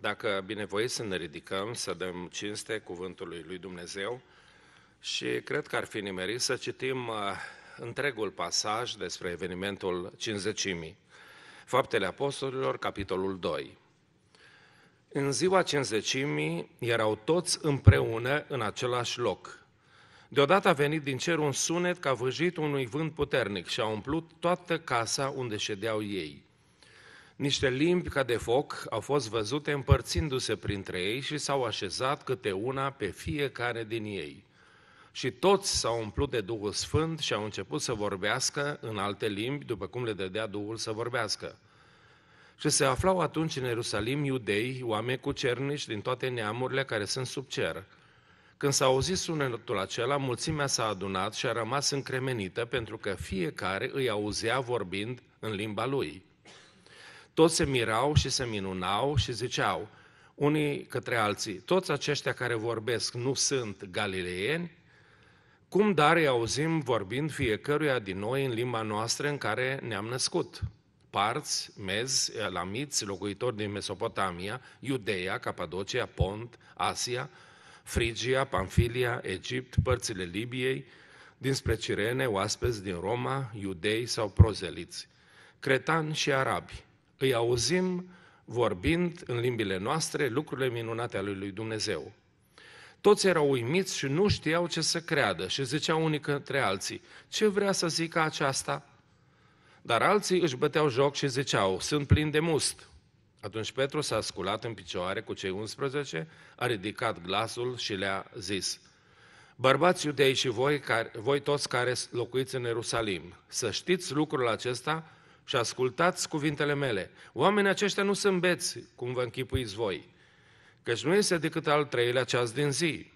dacă binevoie să ne ridicăm, să dăm cinste cuvântului lui Dumnezeu și cred că ar fi nimerit să citim uh, întregul pasaj despre evenimentul cinzecimii. Faptele Apostolilor, capitolul 2. În ziua cinzecimii erau toți împreună în același loc. Deodată a venit din cer un sunet ca vâjit unui vânt puternic și a umplut toată casa unde ședeau ei – niște limbi ca de foc au fost văzute împărțindu-se printre ei și s-au așezat câte una pe fiecare din ei. Și toți s-au umplut de Duhul Sfânt și au început să vorbească în alte limbi, după cum le dădea Duhul să vorbească. Și se aflau atunci în Ierusalim iudei, oameni cu cernici din toate neamurile care sunt sub cer. Când s-a auzit sunetul acela, mulțimea s-a adunat și a rămas încremenită pentru că fiecare îi auzea vorbind în limba lui. Toți se mirau și se minunau și ziceau unii către alții, toți aceștia care vorbesc nu sunt galileieni, cum dar îi auzim vorbind fiecăruia din noi în limba noastră în care ne-am născut? Parți, Mezi, Elamiți, locuitori din Mesopotamia, Iudeia, Capadocia, Pont, Asia, Frigia, Pamfilia, Egipt, părțile Libiei, dinspre Cirene, oaspeți din Roma, iudei sau prozeliți, cretani și arabi, îi auzim vorbind în limbile noastre lucrurile minunate ale lui Dumnezeu. Toți erau uimiți și nu știau ce să creadă și ziceau unii către alții, ce vrea să zică aceasta? Dar alții își băteau joc și ziceau, sunt plin de must. Atunci Petru s-a sculat în picioare cu cei 11, a ridicat glasul și le-a zis, Bărbați iudei și voi, care, voi toți care locuiți în Ierusalim, să știți lucrul acesta și ascultați cuvintele mele. Oamenii aceștia nu sunt beți, cum vă închipuiți voi, căci nu este decât al treilea ceas din zi.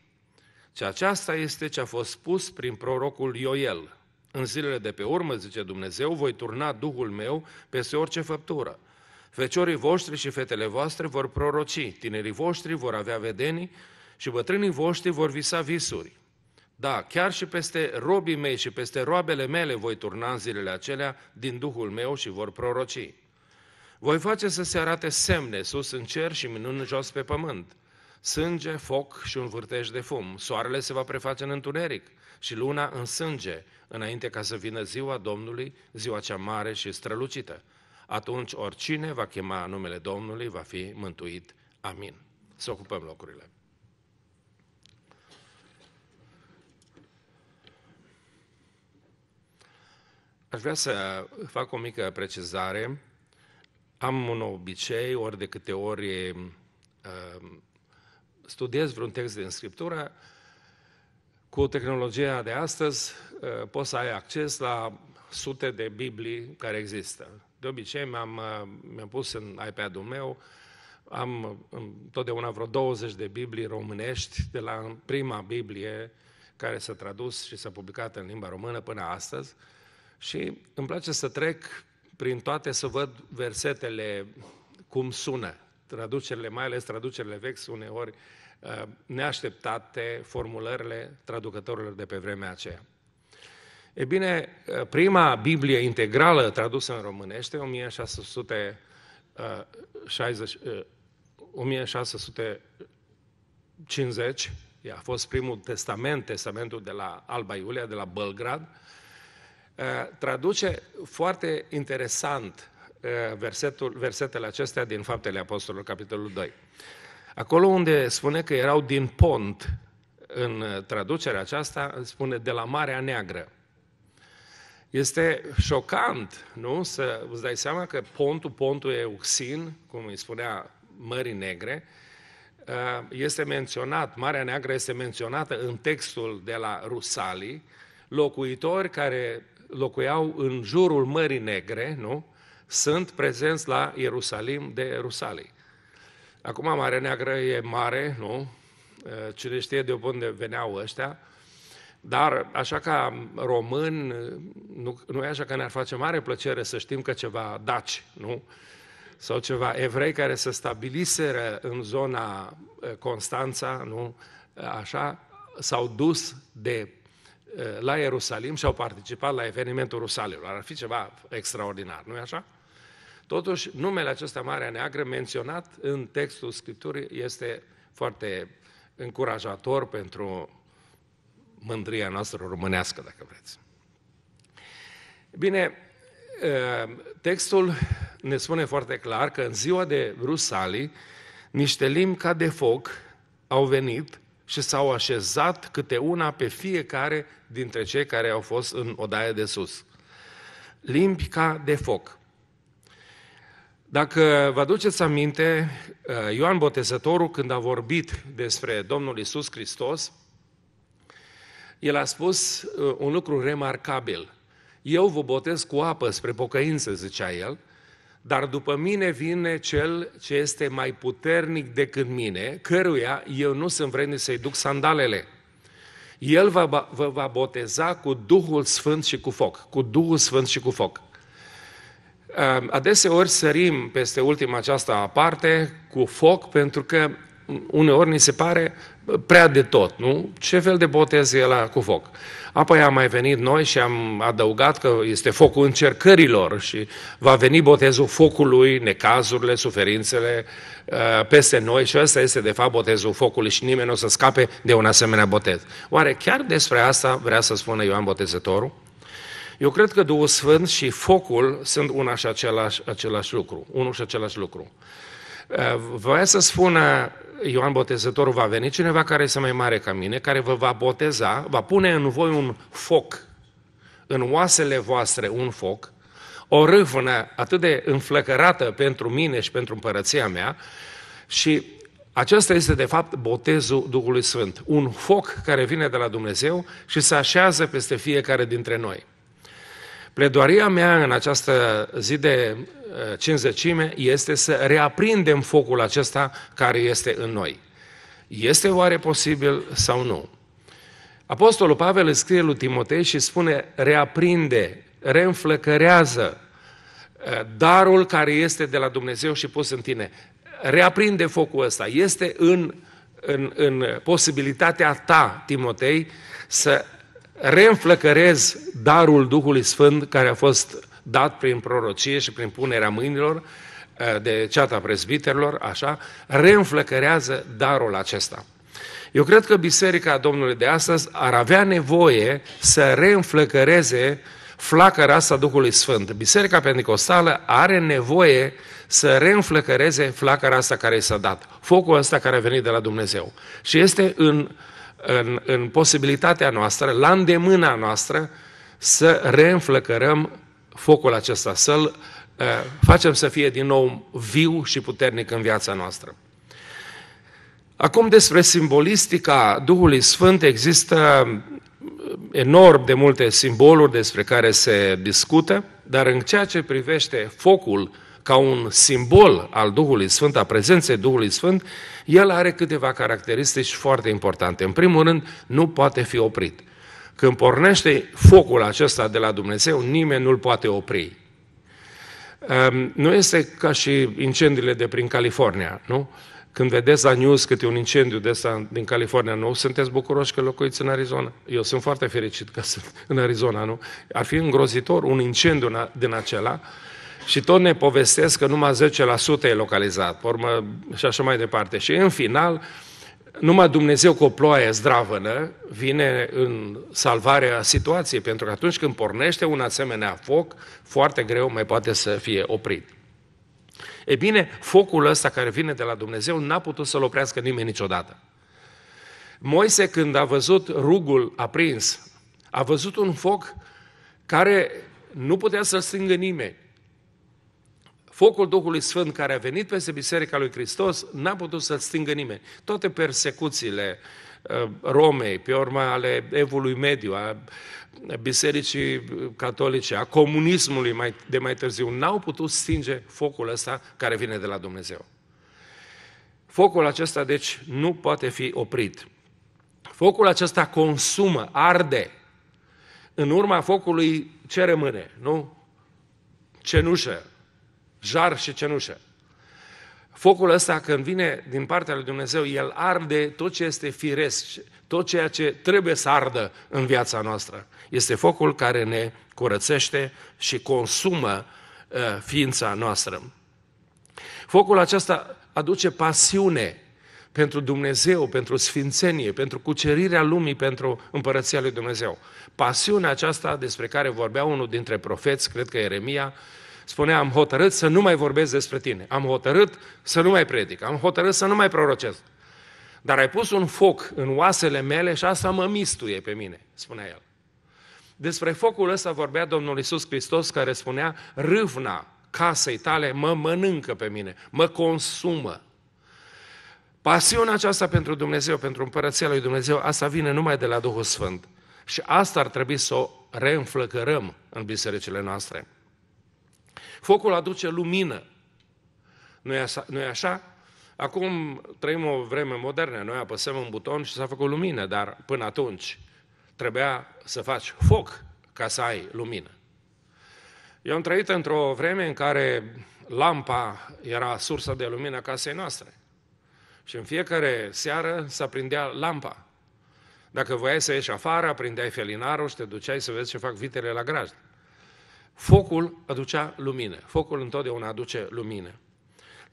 Și aceasta este ce a fost spus prin prorocul Ioel. În zilele de pe urmă, zice Dumnezeu, voi turna Duhul meu peste orice făptură. Feciorii voștri și fetele voastre vor proroci, tinerii voștri vor avea vedenii și bătrânii voștri vor visa visuri. Da, chiar și peste robii mei și peste roabele mele voi turna în zilele acelea din Duhul meu și vor proroci. Voi face să se arate semne sus în cer și minuni jos pe pământ. Sânge, foc și un vârtej de fum. Soarele se va preface în întuneric și luna în sânge, înainte ca să vină ziua Domnului, ziua cea mare și strălucită. Atunci oricine va chema numele Domnului va fi mântuit. Amin. Să ocupăm locurile. Aș vrea să fac o mică precizare. Am un obicei, ori de câte ori uh, studiez vreun text din Scriptură, cu tehnologia de astăzi uh, poți să ai acces la sute de Biblii care există. De obicei mi-am, uh, mi-am pus în iPad-ul meu, am um, totdeauna vreo 20 de Biblii românești, de la prima Biblie care s-a tradus și s-a publicat în limba română până astăzi, și îmi place să trec prin toate să văd versetele cum sună. Traducerile, mai ales traducerile vechi, uneori uh, neașteptate, formulările traducătorilor de pe vremea aceea. E bine, uh, prima Biblie integrală tradusă în românește, 1660, 1650, uh, a fost primul testament, testamentul de la Alba Iulia, de la Belgrad, Eh, traduce foarte interesant eh, versetul, versetele acestea din Faptele Apostolilor, capitolul 2. Acolo unde spune că erau din pont, în eh, traducerea aceasta spune de la Marea Neagră. Este șocant, nu? Să îți dai seama că pontul, pontul Euxin, cum îi spunea Mării Negre, este menționat, Marea Neagră este menționată în textul de la Rusali, locuitori care locuiau în jurul Mării Negre, nu? Sunt prezenți la Ierusalim de Rusalii. Acum Marea Neagră e mare, nu? Cine știe de unde veneau ăștia, dar așa ca român, nu, nu e așa că ne-ar face mare plăcere să știm că ceva daci, nu? Sau ceva evrei care se stabiliseră în zona Constanța, nu? Așa, s-au dus de Eh, la Ierusalim și au participat la evenimentul Rusalilor. Ar fi ceva extraordinar, nu-i așa? Totuși, numele acesta Marea Neagră menționat în textul Scripturii este foarte încurajator pentru mândria noastră românească, dacă vreți. Bine, eh, textul ne spune foarte clar că în ziua de Rusalii, niște limbi ca de foc au venit și s-au așezat câte una pe fiecare dintre cei care au fost în odaia de sus. Limbi ca de foc. Dacă vă aduceți aminte, uh, Ioan Botezătorul, când a vorbit despre Domnul Isus Hristos, el a spus uh, un lucru remarcabil. Eu vă botez cu apă spre pocăință, zicea el, dar după mine vine cel ce este mai puternic decât mine, căruia eu nu sunt vrednic să-i duc sandalele. El vă, vă va boteza cu Duhul Sfânt și cu foc. Cu Duhul Sfânt și cu foc. Adeseori sărim peste ultima aceasta parte cu foc pentru că uneori ni se pare prea de tot, nu? Ce fel de botez e la cu foc? Apoi am mai venit noi și am adăugat că este focul încercărilor și va veni botezul focului, necazurile, suferințele uh, peste noi și ăsta este de fapt botezul focului și nimeni nu o să scape de un asemenea botez. Oare chiar despre asta vrea să spună Ioan Botezătorul? Eu cred că Duhul Sfânt și focul sunt una și același, același lucru, unul și același lucru. Uh, Vreau să spună Ioan Botezătorul va veni cineva care este mai mare ca mine, care vă va boteza, va pune în voi un foc, în oasele voastre un foc, o râvnă atât de înflăcărată pentru mine și pentru împărăția mea și acesta este, de fapt, botezul Duhului Sfânt. Un foc care vine de la Dumnezeu și se așează peste fiecare dintre noi. Pledoaria mea în această zi de eh, cinzecime este să reaprindem focul acesta care este în noi. Este oare posibil sau nu? Apostolul Pavel îi scrie lui Timotei și spune, reaprinde, reînflăcărează eh, darul care este de la Dumnezeu și pus în tine. Reaprinde focul ăsta. Este în, în, în posibilitatea ta, Timotei, să reînflăcărez darul Duhului Sfânt care a fost dat prin prorocie și prin punerea mâinilor eh, de ceata prezbiterilor, așa, reînflăcărează darul acesta. Eu cred că Biserica Domnului de astăzi ar avea nevoie să reînflăcăreze flacăra asta Duhului Sfânt. Biserica Pentecostală are nevoie să reînflăcăreze flacăra asta care i s-a dat, focul ăsta care a venit de la Dumnezeu. Și este în în, în posibilitatea noastră, la îndemâna noastră, să reînflăcărăm focul acesta, să-l uh, facem să fie din nou viu și puternic în viața noastră. Acum despre simbolistica Duhului Sfânt există eh, enorm de multe simboluri despre care se discută, dar în ceea ce privește focul ca un simbol al Duhului Sfânt, a prezenței Duhului Sfânt, el are câteva caracteristici foarte importante. În primul rând, nu poate fi oprit. Când pornește focul acesta de la Dumnezeu, nimeni nu-l poate opri. Ehm, nu este ca și incendiile de prin California, nu? Când vedeți la news câte un incendiu de ăsta din California, nu sunteți bucuroși că locuiți în Arizona. Eu sunt foarte fericit că sunt în Arizona, nu? Ar fi îngrozitor un incendiu din acela și tot ne povestesc că numai 10% e localizat, urmă și așa mai departe. Și în final, numai Dumnezeu cu o ploaie zdravănă vine în salvarea situației, pentru că atunci când pornește un asemenea foc, foarte greu mai poate să fie oprit. E bine, focul ăsta care vine de la Dumnezeu n-a putut să-l oprească nimeni niciodată. Moise, când a văzut rugul aprins, a văzut un foc care nu putea să-l stingă nimeni. Focul Duhului Sfânt care a venit peste Biserica lui Hristos n-a putut să-l stingă nimeni. Toate persecuțiile uh, Romei, pe urma ale evului mediu, a bisericii catolice, a comunismului mai, de mai târziu, n-au putut stinge focul ăsta care vine de la Dumnezeu. Focul acesta, deci, nu poate fi oprit. Focul acesta consumă, arde. În urma focului ce rămâne? Nu? Cenușă, jar și cenușă. Focul ăsta, când vine din partea lui Dumnezeu, el arde tot ce este firesc, tot ceea ce trebuie să ardă în viața noastră. Este focul care ne curățește și consumă uh, ființa noastră. Focul acesta aduce pasiune pentru Dumnezeu, pentru sfințenie, pentru cucerirea lumii, pentru împărăția lui Dumnezeu. Pasiunea aceasta despre care vorbea unul dintre profeți, cred că Eremia, spunea, am hotărât să nu mai vorbesc despre tine, am hotărât să nu mai predic, am hotărât să nu mai prorocesc. Dar ai pus un foc în oasele mele și asta mă mistuie pe mine, spunea el. Despre focul ăsta vorbea Domnul Isus Hristos care spunea, râvna casei tale mă mănâncă pe mine, mă consumă. Pasiunea aceasta pentru Dumnezeu, pentru împărăția lui Dumnezeu, asta vine numai de la Duhul Sfânt. Și asta ar trebui să o reînflăcărăm în bisericile noastre. Focul aduce lumină. Nu e așa? Nu-i așa? Acum trăim o vreme modernă, noi apăsăm un buton și s-a făcut lumină, dar până atunci trebuia să faci foc ca să ai lumină. Eu am trăit într-o vreme în care lampa era sursa de lumină a casei noastre. Și în fiecare seară se aprindea lampa. Dacă voiai să ieși afară, aprindeai felinarul și te duceai să vezi ce fac vitele la grajd. Focul aducea lumină. Focul întotdeauna aduce lumină.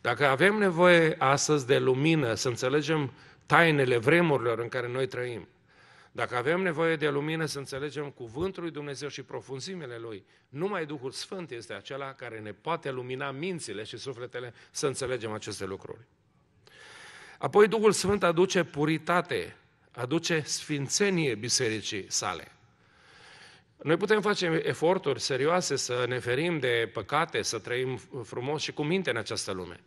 Dacă avem nevoie astăzi de lumină, să înțelegem tainele vremurilor în care noi trăim, dacă avem nevoie de lumină, să înțelegem cuvântul lui Dumnezeu și profunzimele lui. Numai Duhul Sfânt este acela care ne poate lumina mințile și sufletele să înțelegem aceste lucruri. Apoi Duhul Sfânt aduce puritate, aduce sfințenie bisericii sale – noi putem face eforturi serioase să ne ferim de păcate, să trăim frumos și cu minte în această lume.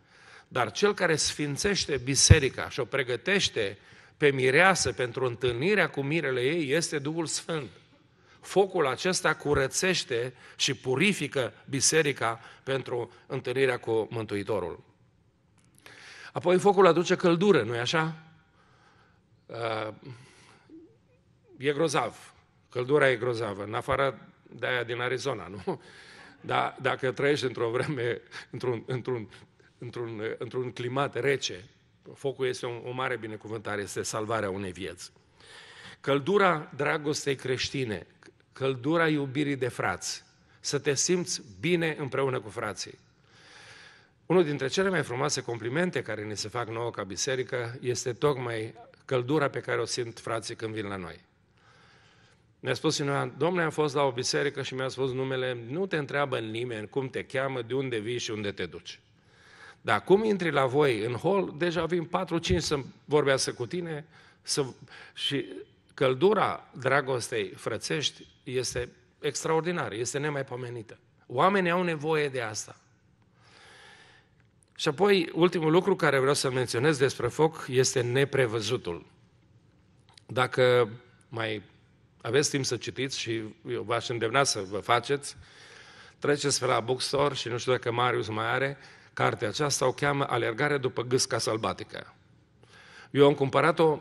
Dar cel care sfințește biserica și o pregătește pe mireasă pentru întâlnirea cu mirele ei este Duhul Sfânt. Focul acesta curățește și purifică biserica pentru întâlnirea cu Mântuitorul. Apoi focul aduce căldură, nu-i așa? Uh, e grozav. Căldura e grozavă, în afară de aia din Arizona, nu? Dar dacă trăiești într-o vreme, într-un, într-un, într-un, într-un climat rece, focul este o, o mare binecuvântare, este salvarea unei vieți. Căldura dragostei creștine, căldura iubirii de frați, să te simți bine împreună cu frații. Unul dintre cele mai frumoase complimente care ne se fac nouă ca biserică este tocmai căldura pe care o simt frații când vin la noi. Ne-a spus cineva, domnule, am fost la o biserică și mi-a spus numele, nu te întreabă nimeni cum te cheamă, de unde vii și unde te duci. Dar cum intri la voi în hol, deja vin 4-5 să vorbească cu tine să... și căldura dragostei frățești este extraordinară, este nemaipomenită. Oamenii au nevoie de asta. Și apoi, ultimul lucru care vreau să menționez despre foc este neprevăzutul. Dacă mai aveți timp să citiți și eu v-aș îndemna să vă faceți. Treceți pe la bookstore și nu știu dacă Marius mai are, cartea aceasta o cheamă Alergare după gâsca sălbatică. Eu am cumpărat-o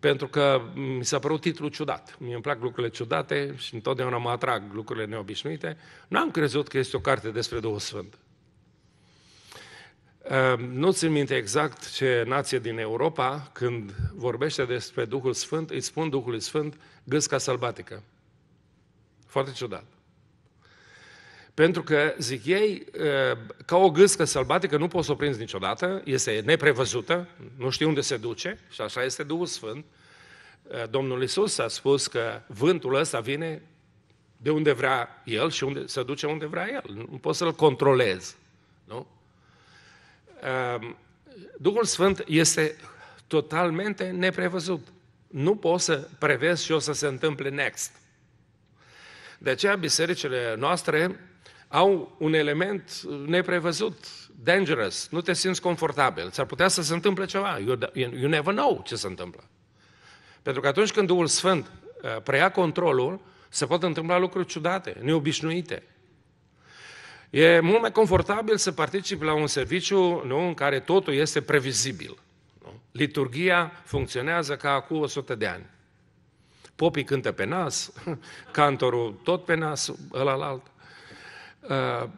pentru că mi s-a părut titlul ciudat. Mie îmi plac lucrurile ciudate și întotdeauna mă atrag lucrurile neobișnuite. Nu am crezut că este o carte despre Duhul Sfânt. Ehm, nu țin minte exact ce nație din Europa, când vorbește despre Duhul Sfânt, îi spun Duhului Sfânt gâsca sălbatică. Foarte ciudat. Pentru că, zic ei, ehm, ca o gâscă sălbatică nu poți să o prinzi niciodată, este neprevăzută, nu știi unde se duce și așa este Duhul Sfânt. Ehm, Domnul Isus a spus că vântul ăsta vine de unde vrea El și unde, se duce unde vrea El. Nu poți să-L controlezi. Nu? Ehm, Duhul Sfânt este totalmente neprevăzut. Nu poți să prevezi ce o să se întâmple next. De aceea bisericile noastre au un element neprevăzut, dangerous, nu te simți confortabil. S-ar putea să se întâmple ceva, you, you never know ce se întâmplă. Pentru că atunci când Duhul Sfânt eh, preia controlul, se pot întâmpla lucruri ciudate, neobișnuite. E mult mai confortabil să participi la un serviciu nu, în care totul este previzibil. Nu? Liturgia funcționează ca acum 100 de ani. Popii cântă pe nas, cantorul tot pe nas, ăla la alt. Uh,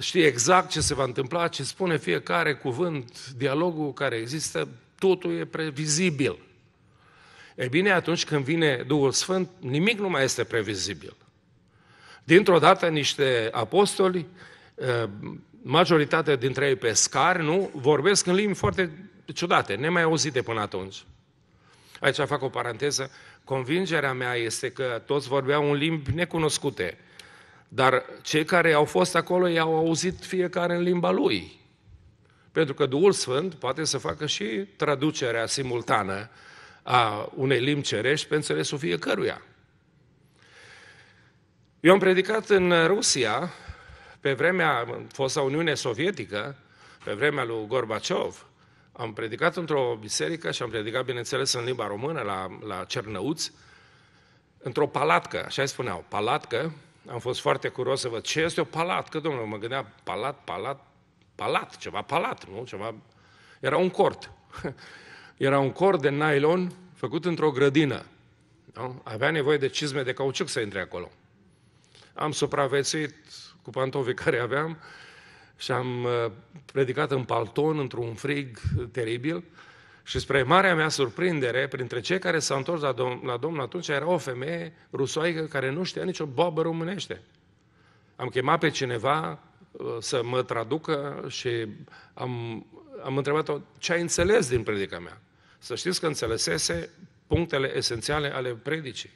știi exact ce se va întâmpla, ce spune fiecare cuvânt, dialogul care există, totul e previzibil. E bine, atunci când vine Duhul Sfânt, nimic nu mai este previzibil. Dintr-o dată niște apostoli, eh, majoritatea dintre ei pescari, nu, vorbesc în limbi foarte ciudate, nemai auzite până atunci. Aici fac o paranteză. Convingerea mea este că toți vorbeau în limbi necunoscute, dar cei care au fost acolo i-au auzit fiecare în limba lui. Pentru că Duhul Sfânt poate să facă și traducerea simultană a unei limbi cerești pe înțelesul fiecăruia. Eu am predicat în Rusia, pe vremea fosta Uniune Sovietică, pe vremea lui Gorbaciov, am predicat într-o biserică și am predicat, bineînțeles, în limba română, la, la Cernăuți, într-o palatcă, așa îi spuneau, palatcă. Am fost foarte curios să văd ce este o palatcă, domnule, mă gândeam palat, palat, palat, ceva palat, nu? Ceva... Era un cort. Era un cort de nylon făcut într-o grădină. Nu? Avea nevoie de cizme de cauciuc să intre acolo. Am supraviețuit cu pantofii care aveam și am uh, predicat în palton, într-un frig teribil. Și spre marea mea surprindere, printre cei care s-au întors la, dom- la Domnul atunci, era o femeie rusoaică care nu știa nicio bobă românește. Am chemat pe cineva uh, să mă traducă și am, am întrebat-o ce ai înțeles din predica mea. Să știți că înțelesese punctele esențiale ale predicii.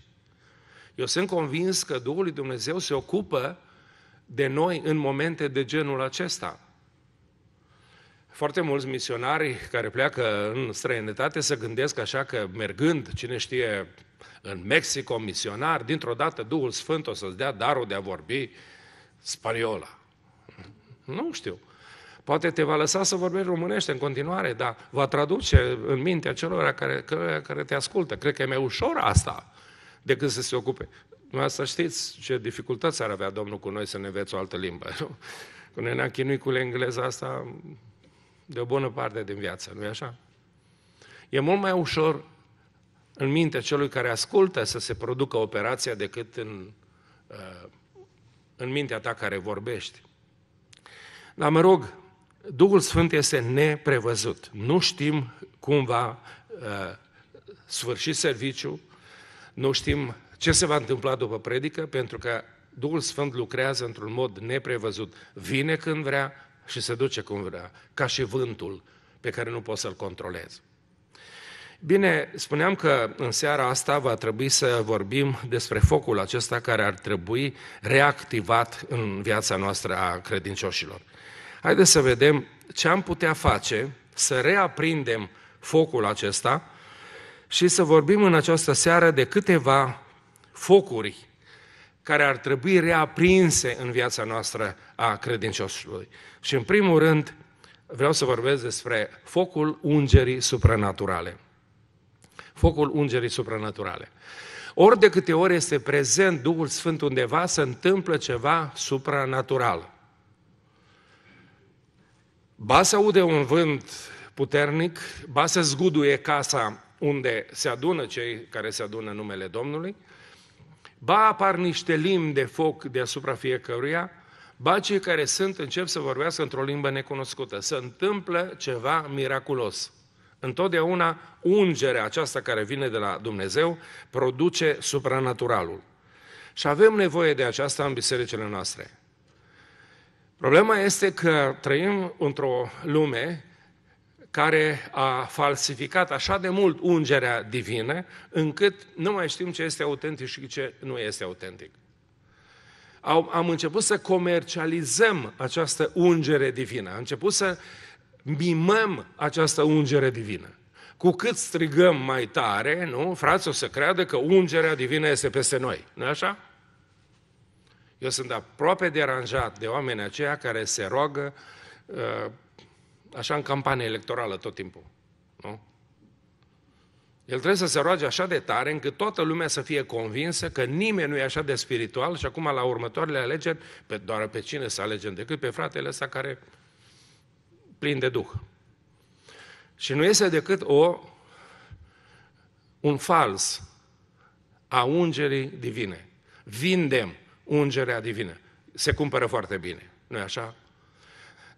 Eu sunt convins că Duhul lui Dumnezeu se ocupă de noi în momente de genul acesta. Foarte mulți misionari care pleacă în străinătate se gândesc așa că mergând, cine știe, în Mexic, o misionar, dintr-o dată Duhul Sfânt o să-ți dea darul de a vorbi spaniola. Nu știu. Poate te va lăsa să vorbești românește în continuare, dar va traduce în mintea celor care, care te ascultă. Cred că e mai ușor asta decât să se ocupe. Asta știți ce dificultăți ar avea Domnul cu noi să ne veți o altă limbă, nu? Când ne-am chinuit cu engleza asta de o bună parte din viață, nu-i așa? E mult mai ușor în mintea celui care ascultă să se producă operația decât în, uh, în mintea ta care vorbești. Dar mă rog, Duhul Sfânt este neprevăzut. Nu știm cum va uh, sfârși serviciul, nu știm ce se va întâmpla după predică, pentru că Duhul Sfânt lucrează într-un mod neprevăzut. Vine când vrea și se duce cum vrea, ca și vântul pe care nu poți să-l controlezi. Bine, spuneam că în seara asta va trebui să vorbim despre focul acesta care ar trebui reactivat în viața noastră a credincioșilor. Haideți să vedem ce am putea face să reaprindem focul acesta și să vorbim în această seară de câteva focuri care ar trebui reaprinse în viața noastră a credincioșului. Și în primul rând, vreau să vorbesc despre focul ungerii supranaturale. Focul ungerii supranaturale. Ori de câte ori este prezent Duhul Sfânt undeva, se întâmplă ceva supranatural. Ba se aude un vânt puternic, ba se zguduie casa unde se adună cei care se adună în numele Domnului, ba apar niște limbi de foc deasupra fiecăruia, ba cei care sunt încep să vorbească într-o limbă necunoscută. Se întâmplă ceva miraculos. Întotdeauna ungerea aceasta care vine de la Dumnezeu produce supranaturalul. Și avem nevoie de aceasta în bisericile noastre. Problema este că trăim într-o lume care a falsificat așa de mult ungerea divină, încât nu mai știm ce este autentic și ce nu este autentic. Am început să comercializăm această ungere divină, am început să mimăm această ungere divină. Cu cât strigăm mai tare, nu? Frații o să creadă că ungerea divină este peste noi, nu așa? Eu sunt aproape deranjat de oamenii aceia care se roagă uh, așa în campanie electorală tot timpul. Nu? El trebuie să se roage așa de tare încât toată lumea să fie convinsă că nimeni nu e așa de spiritual și acum la următoarele alegeri, pe, doar pe cine să alegem decât pe fratele ăsta care plin de Duh. Și nu este decât o, un fals a ungerii divine. Vindem ungerea divină. Se cumpără foarte bine. nu e așa?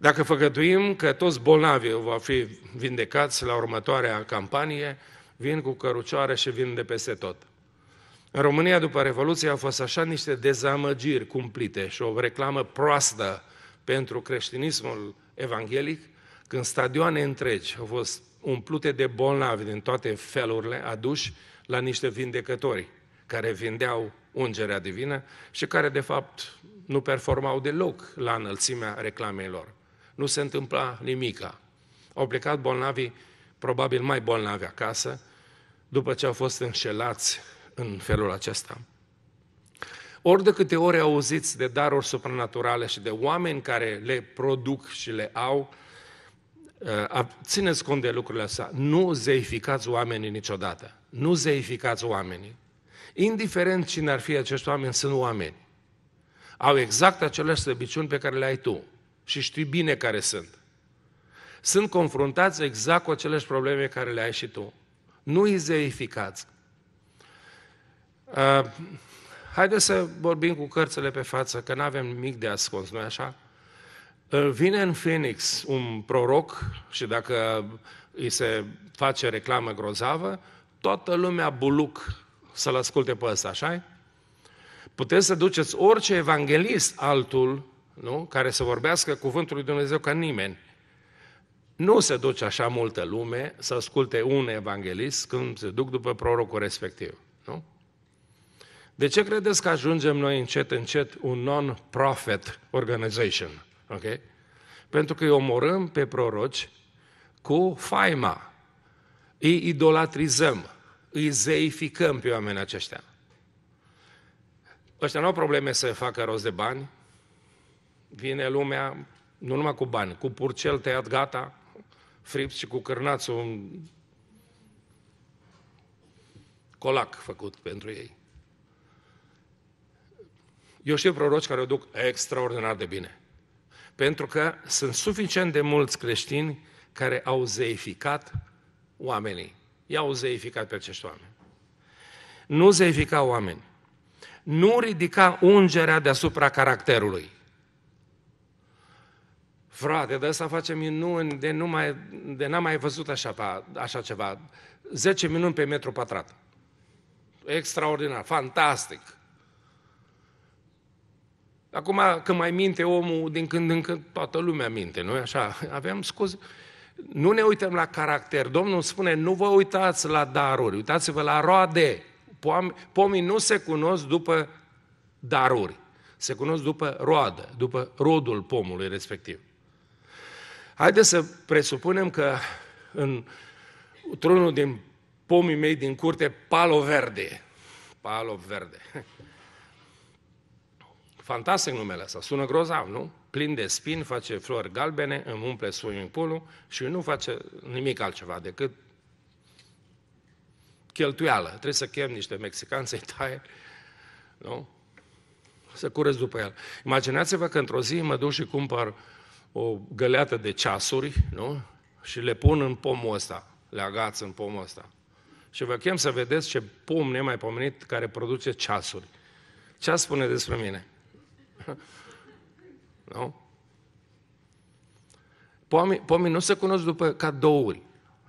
Dacă făgăduim că toți bolnavii vor fi vindecați la următoarea campanie, vin cu cărucioare și vin de peste tot. În România, după Revoluție, au fost așa niște dezamăgiri cumplite și o reclamă proastă pentru creștinismul evanghelic, când stadioane întregi au fost umplute de bolnavi din toate felurile aduși la niște vindecători care vindeau ungerea divină și care, de fapt, nu performau deloc la înălțimea reclamei lor nu se întâmpla nimica. Au plecat bolnavii, probabil mai bolnavi acasă, după ce au fost înșelați în felul acesta. Ori de câte ori auziți de daruri supranaturale și de oameni care le produc și le au, uh, țineți cont de lucrurile astea. Nu zeificați oamenii niciodată. Nu zeificați oamenii. Indiferent cine ar fi acești oameni, sunt oameni. Au exact aceleași slăbiciuni pe care le ai tu și știi bine care sunt. Sunt confruntați exact cu aceleași probleme care le ai și tu. Nu îi zeificați. Uh, haideți să vorbim cu cărțile pe față, că nu avem nimic de ascuns, nu așa? Uh, vine în Phoenix un proroc și dacă îi se face reclamă grozavă, toată lumea buluc să-l asculte pe ăsta, așa Puteți să duceți orice evanghelist altul nu? care să vorbească cuvântul lui Dumnezeu ca nimeni. Nu se duce așa multă lume să asculte un evanghelist când se duc după prorocul respectiv. Nu? De ce credeți că ajungem noi încet, încet un non-profit organization? Okay? Pentru că îi omorâm pe proroci cu faima. Îi idolatrizăm, îi zeificăm pe oamenii aceștia. Ăștia nu au probleme să facă rost de bani, vine lumea nu numai cu bani, cu purcel tăiat gata, fript și cu cârnațul un colac făcut pentru ei. Eu știu proroci care o duc extraordinar de bine. Pentru că sunt suficient de mulți creștini care au zeificat oamenii. I-au zeificat pe acești oameni. Nu zeifica oameni. Nu ridica ungerea deasupra caracterului. Frate, de asta face minuni de, nu mai de n-am mai văzut așa, pe, așa ceva. 10 minuni pe metru pătrat. Extraordinar, fantastic. Acum, când mai minte omul, din când în când, toată lumea minte, nu așa? Aveam scuze. Nu ne uităm la caracter. Domnul spune, nu vă uitați la daruri, uitați-vă la roade. Pomii nu se cunosc după daruri, se cunosc după roadă, după rodul pomului respectiv. Haideți să presupunem că în trunul din pomii mei din curte, palo verde. Palo verde. Fantastic numele ăsta, sună grozav, nu? Plin de spin, face flori galbene, îmi umple swimming pool și nu face nimic altceva decât cheltuială. Trebuie să chem niște mexicani să-i taie, nu? Să curăț după el. Imaginați-vă că într-o zi mă duc și cumpăr o găleată de ceasuri, nu? Și le pun în pomul ăsta, le agață în pomul ăsta. Și vă chem să vedeți ce pom nemaipomenit care produce ceasuri. Ce a spune despre mine? nu? Pomii, pomii nu se cunosc după cadouri.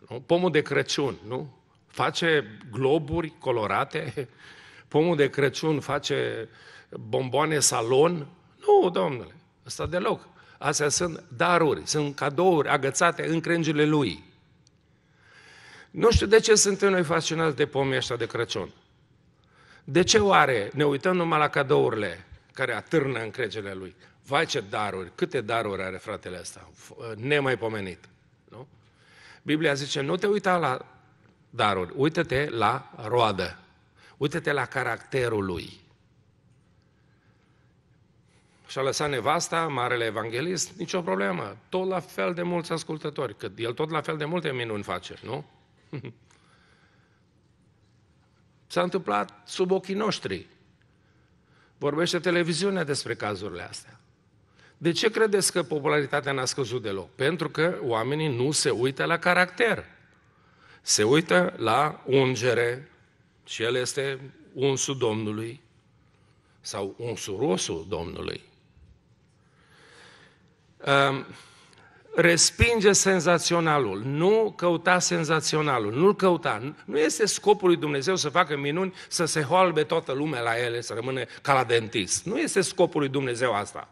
Nu? Pomul de Crăciun, nu? Face globuri colorate, pomul de Crăciun face bomboane salon. Nu, domnule, ăsta deloc. Astea sunt daruri, sunt cadouri agățate în crengile lui. Nu știu de ce suntem noi fascinați de pomii ăștia de Crăciun. De ce oare ne uităm numai la cadourile care atârnă în crengile lui? Vai ce daruri, câte daruri are fratele ăsta, ă, nemaipomenit. Nu? Biblia zice, nu te uita la daruri, uită-te la roadă, uită-te la caracterul lui. Și-a lăsat nevasta, marele evanghelist, nicio problemă. Tot la fel de mulți ascultători, că el tot la fel de multe minuni face, nu? S-a întâmplat sub ochii noștri. Vorbește televiziunea despre cazurile astea. De ce credeți că popularitatea n-a scăzut deloc? Pentru că oamenii nu se uită la caracter. Se uită la ungere și el este unsul Domnului sau rosul Domnului. Ehm, respinge senzaționalul, nu căuta senzaționalul, nu-l căuta. Nu este scopul lui Dumnezeu să facă minuni, să se hoalbe toată lumea la ele, să rămâne ca la dentist. Nu este scopul lui Dumnezeu asta.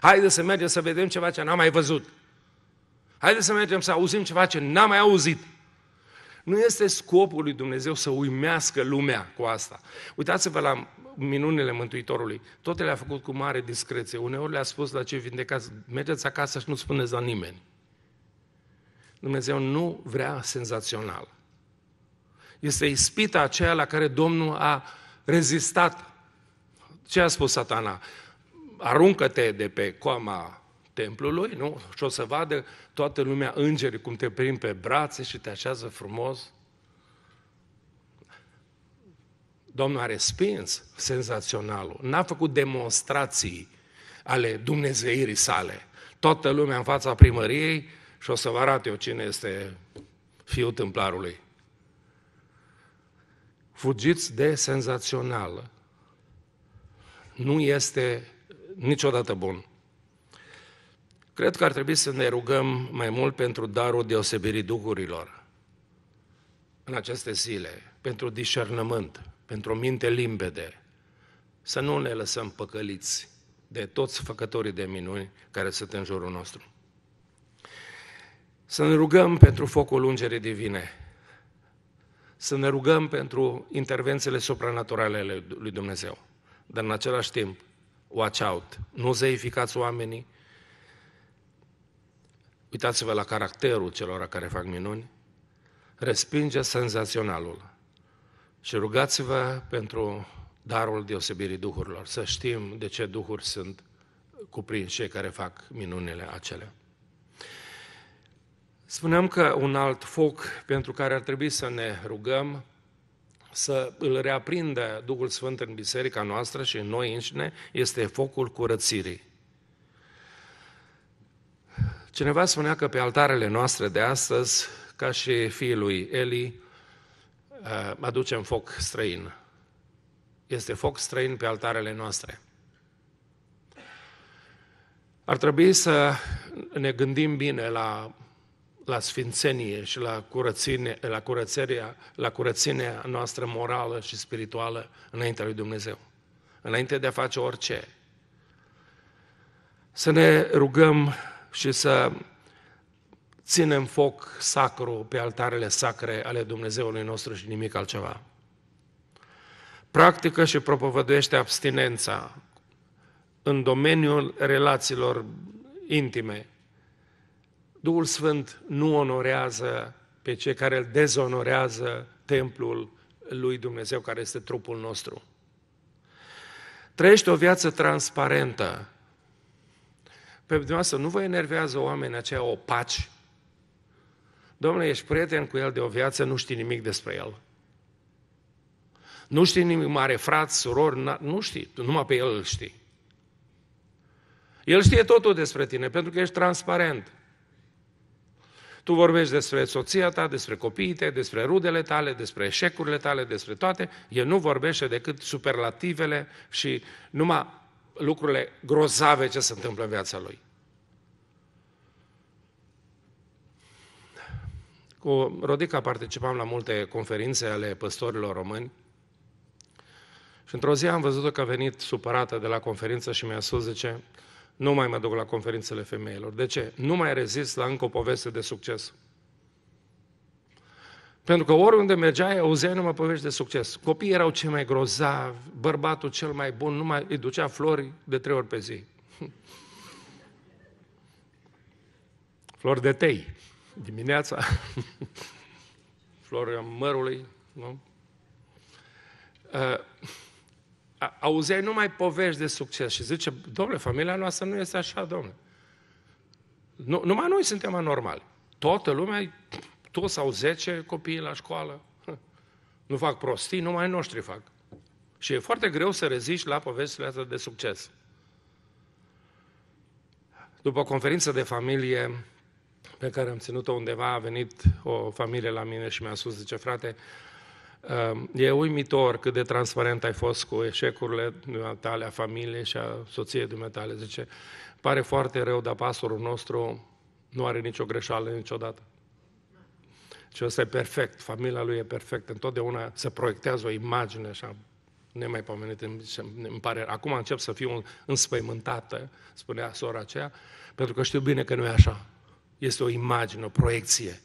Haideți să mergem să vedem ceva ce n-am mai văzut. Haideți să mergem să auzim ceva ce n-am mai auzit. Nu este scopul lui Dumnezeu să uimească lumea cu asta. Uitați-vă la minunile Mântuitorului. Toate le-a făcut cu mare discreție. Uneori le-a spus la cei vindecați, mergeți acasă și nu spuneți la nimeni. Dumnezeu nu vrea senzațional. Este ispita aceea la care Domnul a rezistat. Ce a spus satana? Aruncă-te de pe coama templului, nu? Și o să vadă toată lumea îngerii cum te prind pe brațe și te așează frumos. Domnul a respins senzaționalul. N-a făcut demonstrații ale dumnezeirii sale. Toată lumea în fața primăriei și o să vă arate eu cine este fiul templarului. Fugiți de senzațională. Nu este niciodată bun. Cred că ar trebui să ne rugăm mai mult pentru darul deosebirii duhurilor în aceste zile, pentru discernământ, pentru minte limpede, să nu ne lăsăm păcăliți de toți făcătorii de minuni care sunt în jurul nostru. Să ne rugăm pentru focul ungerii divine, să ne rugăm pentru intervențiile supranaturale ale lui Dumnezeu, dar în același timp, watch out, nu zeificați oamenii, Uitați-vă la caracterul celor care fac minuni. Respinge senzaționalul și rugați-vă pentru darul deosebirii duhurilor, să știm de ce duhuri sunt cuprinși cei care fac minunile acelea. Spuneam că un alt foc pentru care ar trebui să ne rugăm să îl reaprindă Duhul Sfânt în biserica noastră și în noi înșine este focul curățirii. Cineva spunea că pe altarele noastre de astăzi, ca și fiul lui Eli, uh, aducem foc străin. Este foc străin pe altarele noastre. Ar trebui să ne gândim bine la, la sfințenie și la, curăține, la, curățenia, la curățenia noastră morală și spirituală înaintea lui Dumnezeu, înainte de a face orice. Să ne rugăm și să ținem foc sacru pe altarele sacre ale Dumnezeului nostru și nimic altceva. Practică și propovăduiește abstinența în domeniul relațiilor intime. Duhul Sfânt nu onorează pe cei care îl dezonorează templul lui Dumnezeu, care este trupul nostru. Trăiește o viață transparentă, pe dumneavoastră nu vă enervează oamenii aceia opaci? Domnule, ești prieten cu el de o viață, nu știi nimic despre el. Nu știi nimic, mare frat, suror, nu știi, numai pe el îl știi. El știe totul despre tine, pentru că ești transparent. Tu vorbești despre soția ta, despre copiii tăi, despre rudele tale, despre eșecurile tale, despre toate. El nu vorbește decât superlativele și numai lucrurile grozave ce se întâmplă în viața lui. Cu Rodica participam la multe conferințe ale păstorilor români și într-o zi am văzut că a venit supărată de la conferință și mi-a spus, zice, nu mai mă duc la conferințele femeilor. De ce? Nu mai rezist la încă o poveste de succes. Pentru că oriunde mergeai, auzeai numai povești de succes. Copiii erau cei mai grozavi, bărbatul cel mai bun, numai îi ducea flori de trei ori pe zi. Flori de tei, dimineața, flori mărului, nu? Uh, auzeai numai povești de succes și zice, domnule, familia noastră nu este așa, domnule. Numai noi suntem anormali. Toată lumea toți sau 10 copii la școală. Nu fac prostii, numai noștri fac. Și e foarte greu să reziști la povestile astea de succes. După o conferință de familie pe care am ținut-o undeva, a venit o familie la mine și mi-a spus, zice, frate, um, e uimitor cât de transparent ai fost cu eșecurile tale, a familiei și a soției dumneavoastră. Zice, pare foarte rău, dar pastorul nostru nu are nicio greșeală niciodată. Și ăsta e perfect, familia lui e perfectă, întotdeauna se proiectează o imagine așa nemaipomenit, îmi pare, acum încep să fiu înspăimântată, spunea sora aceea, pentru că știu bine că nu e așa. Este o imagine, o proiecție.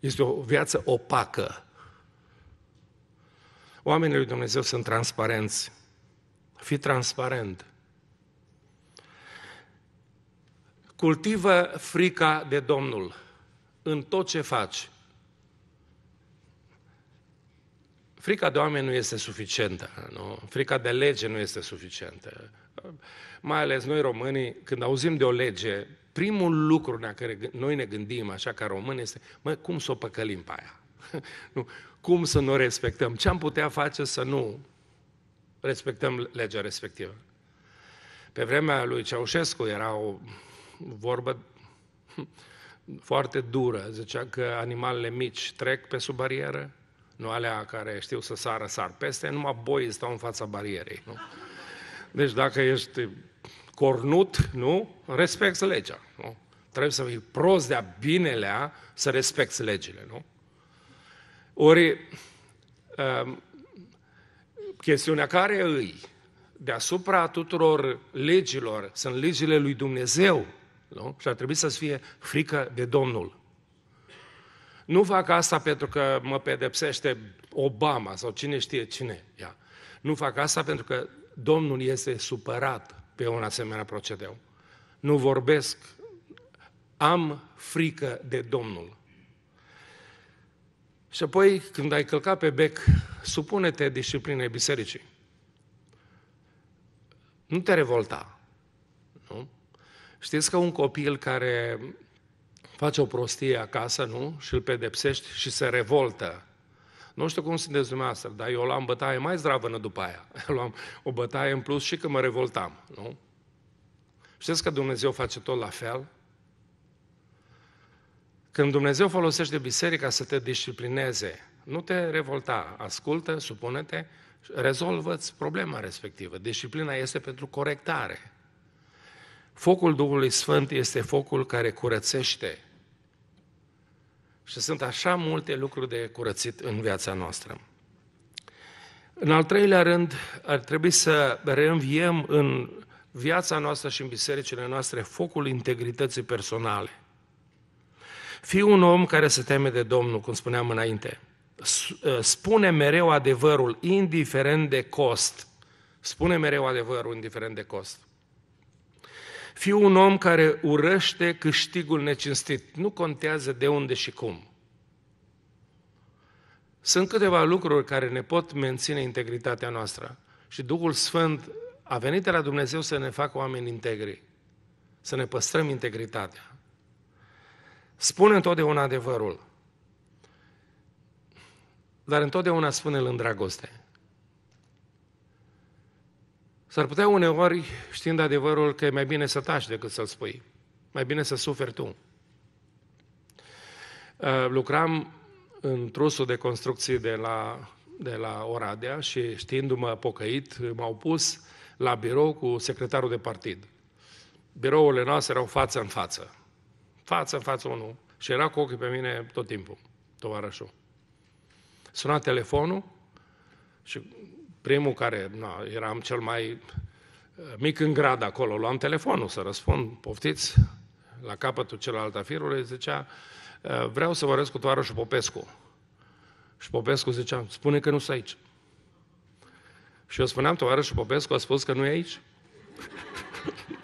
Este o viață opacă. Oamenii lui Dumnezeu sunt transparenți. Fii transparent. Cultivă frica de Domnul în tot ce faci. Frica de oameni nu este suficientă, nu? frica de lege nu este suficientă. Mai ales noi românii, când auzim de o lege, primul lucru la care noi ne gândim, așa ca români, este mă, cum să o păcălim pe aia? nu, cum să nu o respectăm? Ce am putea face să nu respectăm legea respectivă? Pe vremea lui Ceaușescu era o vorbă foarte dură. Zicea că animalele mici trec pe sub barieră, nu alea care știu să sară, sar peste, numai boii stau în fața barierei. Nu? Deci dacă ești cornut, nu? Respecti legea, nu? Trebuie să fii prost de-a binelea să respecti legile, nu? Ori, um, chestiunea care îi, deasupra tuturor legilor, sunt legile lui Dumnezeu, nu? Și ar trebui să-ți fie frică de Domnul. Nu fac asta pentru că mă pedepsește Obama sau cine știe cine. Ia. Nu fac asta pentru că Domnul este supărat pe un asemenea procedeu. Nu vorbesc, am frică de Domnul. Și apoi, când ai călcat pe bec, supune-te disciplinei bisericii. Nu te revolta. Știți că un copil care face o prostie acasă, nu? Și îl pedepsești și se revoltă. Nu știu cum sunteți dumneavoastră, dar eu luam bătaie mai zdravănă după aia. Luam o bătaie în plus și că mă revoltam, nu? Știți că Dumnezeu face tot la fel? Când Dumnezeu folosește biserica să te disciplineze, nu te revolta, ascultă, supune-te, rezolvă-ți problema respectivă. Disciplina este pentru corectare. Focul Duhului Sfânt este focul care curățește. Și sunt așa multe lucruri de curățit în viața noastră. În al treilea rând, ar trebui să reînviem în viața noastră și în bisericile noastre focul integrității personale. Fii un om care se teme de Domnul, cum spuneam înainte. Ă, spune mereu adevărul, indiferent de cost. Spune mereu adevărul, indiferent de cost. Fii un om care urăște câștigul necinstit. Nu contează de unde și cum. Sunt câteva lucruri care ne pot menține integritatea noastră. Și Duhul Sfânt a venit de la Dumnezeu să ne facă oameni integri, să ne păstrăm integritatea. Spune întotdeauna adevărul, dar întotdeauna spune-l în dragoste. S-ar putea uneori, știind adevărul, că e mai bine să taci decât să-l spui. Mai bine să suferi tu. Uh, lucram în trusul de construcții de la, de la Oradea și știindu-mă pocăit, m-au pus la birou cu secretarul de partid. Birourile noastre erau față în față. Față în față unul. Și era cu ochii pe mine tot timpul, tovarășul. Suna telefonul și primul care, na, eram cel mai eh, mic în grad acolo, luam telefonul să răspund, poftiți, la capătul celălalt a firului, zicea, eh, vreau să vorbesc cu tovarășul Popescu. Și Popescu zicea, spune că nu sunt aici. Și eu spuneam, tovarășul Popescu a spus că nu e aici?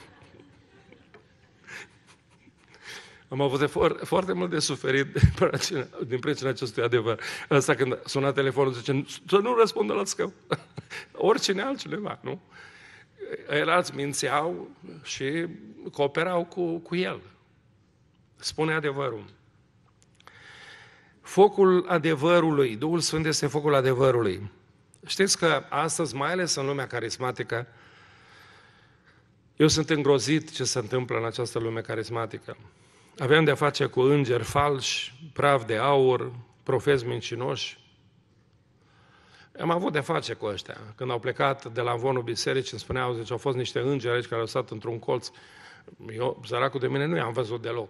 Am avut foarte, foarte mult de suferit din pricina acestui adevăr. Asta când suna telefonul, zice, să nu răspundă la scău oricine altcineva, nu? erați mințeau și cooperau cu, cu el. Spune adevărul. Focul adevărului, Duhul Sfânt este focul adevărului. Știți că astăzi, mai ales în lumea carismatică, eu sunt îngrozit ce se întâmplă în această lume carismatică. Avem de-a face cu îngeri falși, praf de aur, profezi mincinoși, am avut de face cu ăștia. Când au plecat de la învonul bisericii, îmi spuneau, zice, au fost niște îngeri aici care au stat într-un colț. Eu, săracul de mine, nu i-am văzut deloc.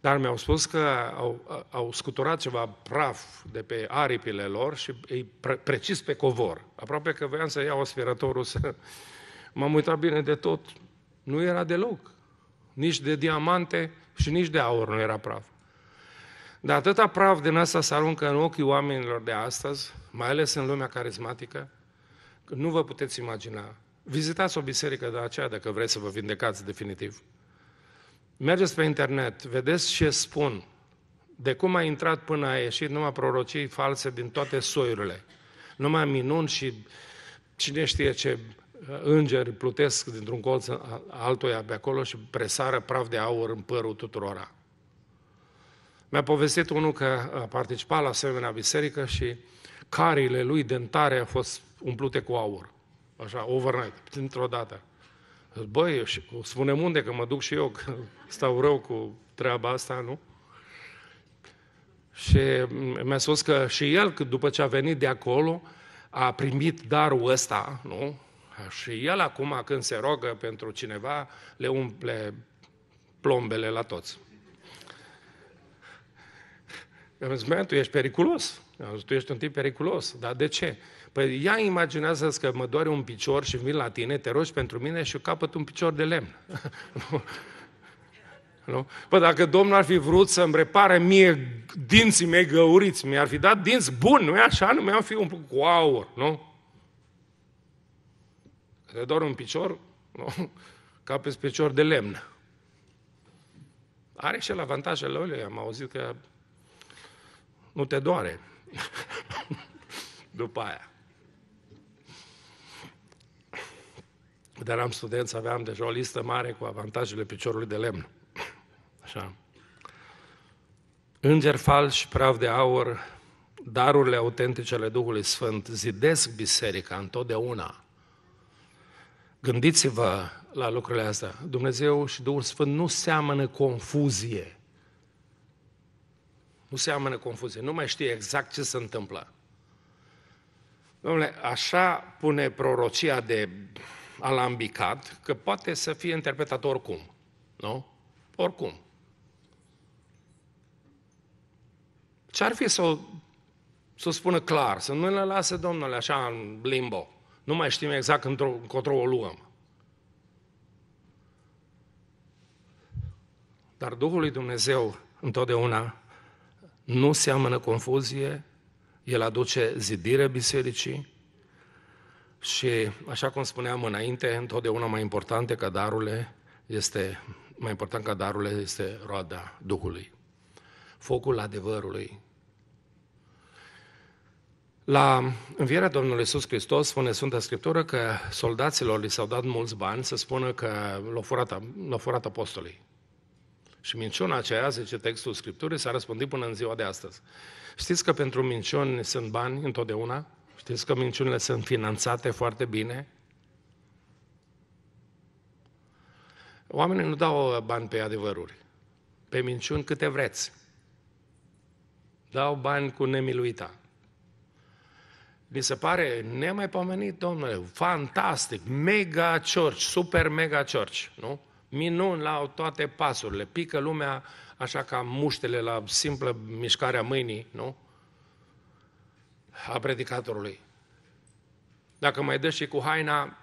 Dar mi-au spus că au, au scuturat ceva praf de pe aripile lor și ei pre, precis pe covor. Aproape că voiam să iau aspiratorul să... M-am uitat bine de tot. Nu era deloc. Nici de diamante și nici de aur nu era praf. Dar atâta praf din asta se aruncă în ochii oamenilor de astăzi, mai ales în lumea carismatică, că nu vă puteți imagina. Vizitați o biserică de aceea dacă vreți să vă vindecați definitiv. Mergeți pe internet, vedeți ce spun, de cum a intrat până a ieșit numai prorocii false din toate soiurile, numai minuni și cine știe ce uh, îngeri plutesc dintr-un colț altuia pe acolo și presară praf de aur în părul tuturora. Mi-a povestit unul că a participat la asemenea biserică și carile lui dentare au fost umplute cu aur. Așa, overnight, dintr-o dată. Băi, spune unde, că mă duc și eu, că stau rău cu treaba asta, nu? Și mi-a spus că și el, după ce a venit de acolo, a primit darul ăsta, nu? Și el acum, când se rogă pentru cineva, le umple plombele la toți. Am zis, tu ești periculos. Am zis, tu ești un tip periculos. Dar de ce? Păi ea imaginează că mă doare un picior și vin la tine, te rogi pentru mine și eu capăt un picior de lemn. nu? Păi dacă Domnul ar fi vrut să-mi repare mie dinții mei găuriți, mi-ar fi dat dinți buni, nu-i așa? Nu mi-am fi un cu aur, nu? Te doar un picior, nu? Capeți picior de lemn. Are și el avantajele lui, am auzit că nu te doare după aia. Dar eram student, aveam deja o listă mare cu avantajele piciorului de lemn. Așa. Înger fals și praf de aur, darurile autentice ale Duhului Sfânt zidesc biserica întotdeauna. Gândiți-vă la lucrurile astea. Dumnezeu și Duhul Sfânt nu seamănă confuzie. Nu seamănă confuzie, nu mai știe exact ce se întâmplă. Domnule, așa pune prorocia de alambicat, că poate să fie interpretat oricum. Nu? Oricum. Ce-ar fi să o, să o spună clar, să nu le lase Domnule așa în limbo. Nu mai știm exact încotro o luăm. Dar Duhul lui Dumnezeu întotdeauna nu seamănă confuzie, el aduce zidire bisericii și, așa cum spuneam înainte, întotdeauna mai importantă ca darurile este, mai important ca darurile este roada Duhului, focul adevărului. La învierea Domnului Iisus Hristos spune Sfânta Scriptură că soldaților li s-au dat mulți bani să spună că l-au furat, l-au furat apostolii. Și minciuna aceea, zice textul Scripturii, s-a răspândit până în ziua de astăzi. Știți că pentru minciuni sunt bani întotdeauna? Știți că minciunile sunt finanțate foarte bine? Oamenii nu dau bani pe adevăruri, pe minciuni câte vreți. Dau bani cu nemiluita. Mi se pare nemaipomenit, domnule, fantastic, mega church, super mega church, nu? Minuni la toate pasurile. Pică lumea așa ca muștele la simplă mișcarea mâinii, nu? A predicatorului. Dacă mai dă și cu haina,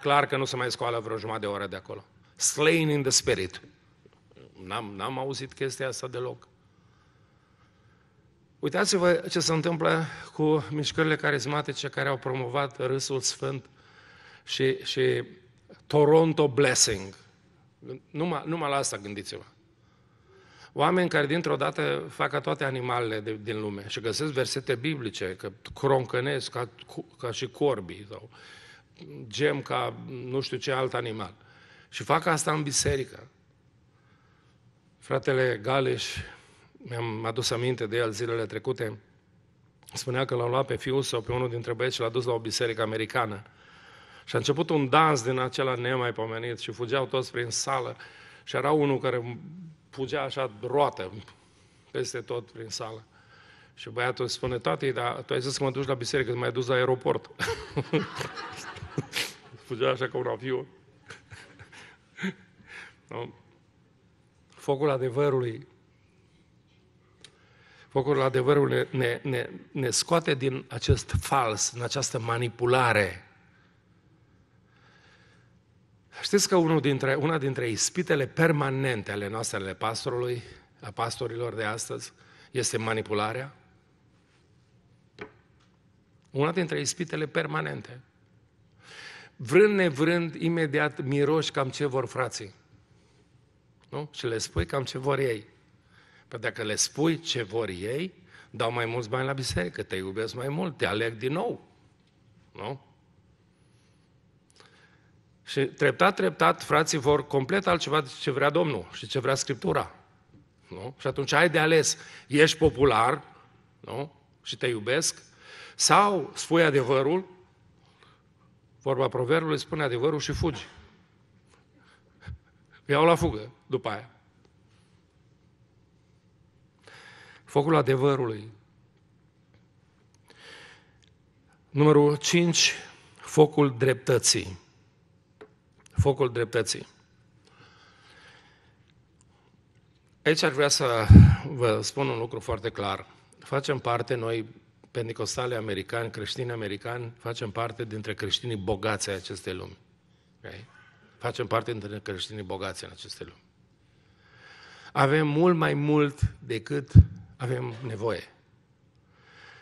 clar că nu se mai scoală vreo jumătate de oră de acolo. Slain in the spirit. N-am, n-am auzit chestia asta deloc. Uitați-vă ce se întâmplă cu mișcările carismatice care au promovat râsul sfânt și, și Toronto Blessing. Numai, numai la asta gândiți-vă. Oameni care dintr-o dată fac ca toate animalele de, din lume și găsesc versete biblice, că croncănesc ca, ca și corbii sau gem ca nu știu ce alt animal. Și fac asta în biserică. Fratele Galeș, mi-am adus aminte de el zilele trecute, spunea că l-au luat pe fiul sau pe unul dintre băieți și l-a dus la o biserică americană. Și a început un dans din acela nemaipomenit și fugeau toți prin sală. Și era unul care fugea așa roată peste tot prin sală. Și băiatul spune, tati, dar tu ai zis că mă duci la biserică, mai dus la aeroport. fugea așa ca un avion. no? Focul adevărului Focul adevărului ne, ne, ne scoate din acest fals, din această manipulare Știți că unul dintre, una dintre ispitele permanente ale noastre, ale pastorului, a pastorilor de astăzi, este manipularea? Una dintre ispitele permanente. Vrând nevrând, imediat miroși cam ce vor frații. Nu? Și le spui cam ce vor ei. Păi dacă le spui ce vor ei, dau mai mulți bani la biserică, te iubesc mai mult, te aleg din nou. Nu? Și treptat, treptat, frații vor complet altceva de ce vrea Domnul și ce vrea Scriptura. Nu? Și atunci ai de ales, ești popular nu? și te iubesc, sau spui adevărul, vorba proverbului spune adevărul și fugi. Iau la fugă după aia. Focul adevărului. Numărul 5, focul dreptății focul dreptății. Aici ar vrea să vă spun un lucru foarte clar. Facem parte, noi, pentecostale americani, creștini americani, facem parte dintre creștinii bogați ai acestei lumi. Okay? Facem parte dintre creștinii bogați în aceste lumi. Avem mult mai mult decât avem nevoie.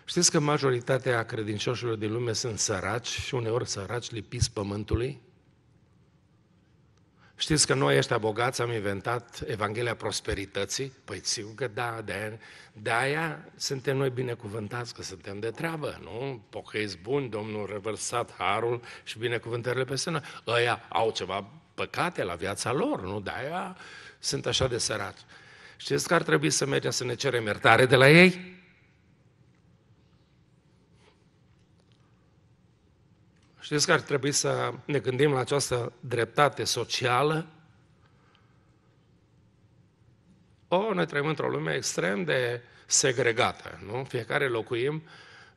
Știți că majoritatea credincioșilor din lume sunt săraci și uneori săraci lipiți pământului? Știți că noi ăștia bogați am inventat Evanghelia Prosperității? Păi sigur că da, de-aia, de-aia suntem noi binecuvântați, că suntem de treabă, nu? Pocăiți buni, Domnul revărsat harul și binecuvântările pe sână. Ăia au ceva păcate la viața lor, nu? De-aia sunt așa de săraci. Știți că ar trebui să mergem să ne cerem iertare de la ei? Știți că ar trebui să ne gândim la această dreptate socială? O, noi trăim într-o lume extrem de segregată, nu? Fiecare locuim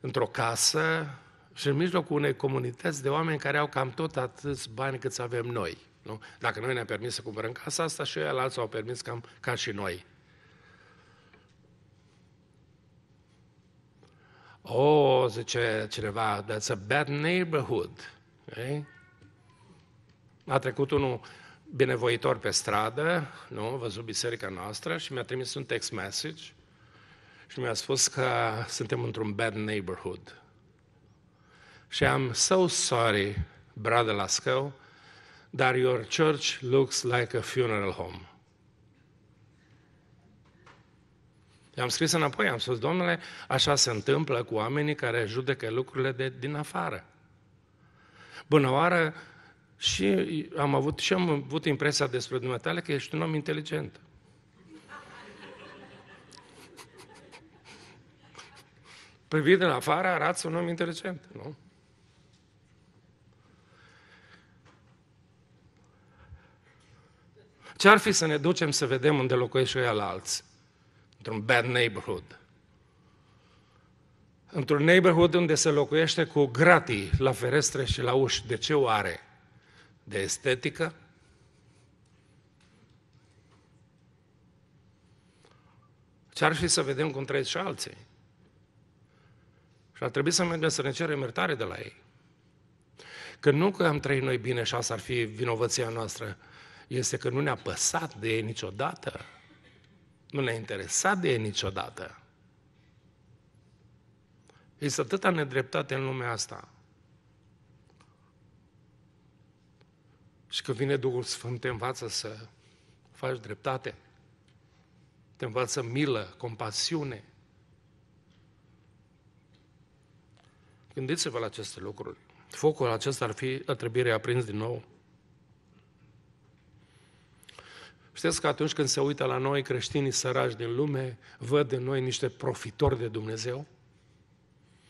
într-o casă și în mijlocul unei comunități de oameni care au cam tot atâți bani cât avem noi. Nu? Dacă noi ne-am permis să cumpărăm casa asta și ei alții au permis cam ca și noi. Oh, zice cineva, that's a bad neighborhood. Okay? A trecut unul binevoitor pe stradă, nu, a văzut biserica noastră și mi-a trimis un text message și mi-a spus că suntem într-un bad neighborhood. Și am so sorry, brother Lascaux, dar your church looks like a funeral home. Le-am scris înapoi, am spus, domnule, așa se întâmplă cu oamenii care judecă lucrurile de, din afară. Bună oară, și am avut, și am avut impresia despre dumneavoastră că ești un om inteligent. Privind în afară, arată un om inteligent, nu? Ce ar fi să ne ducem să vedem unde locuiește ea la alții? într-un bad neighborhood. Într-un neighborhood unde se locuiește cu gratii la ferestre și la uși. De ce o are De estetică? Ce-ar fi să vedem cum trăiesc și alții? Și ar trebui să mergem să ne cerem iertare de la ei. Că nu că am trăit noi bine și asta ar fi vinovăția noastră, este că nu ne-a păsat de ei niciodată. Nu ne-a interesat de ei niciodată. Există atâta nedreptate în lumea asta. Și când vine Duhul Sfânt, te învață să faci dreptate, te învață milă, compasiune. Gândiți-vă la aceste lucruri. Focul acesta ar, fi, ar trebui reaprins din nou. Știți că atunci când se uită la noi creștinii sărași din lume, văd în noi niște profitori de Dumnezeu?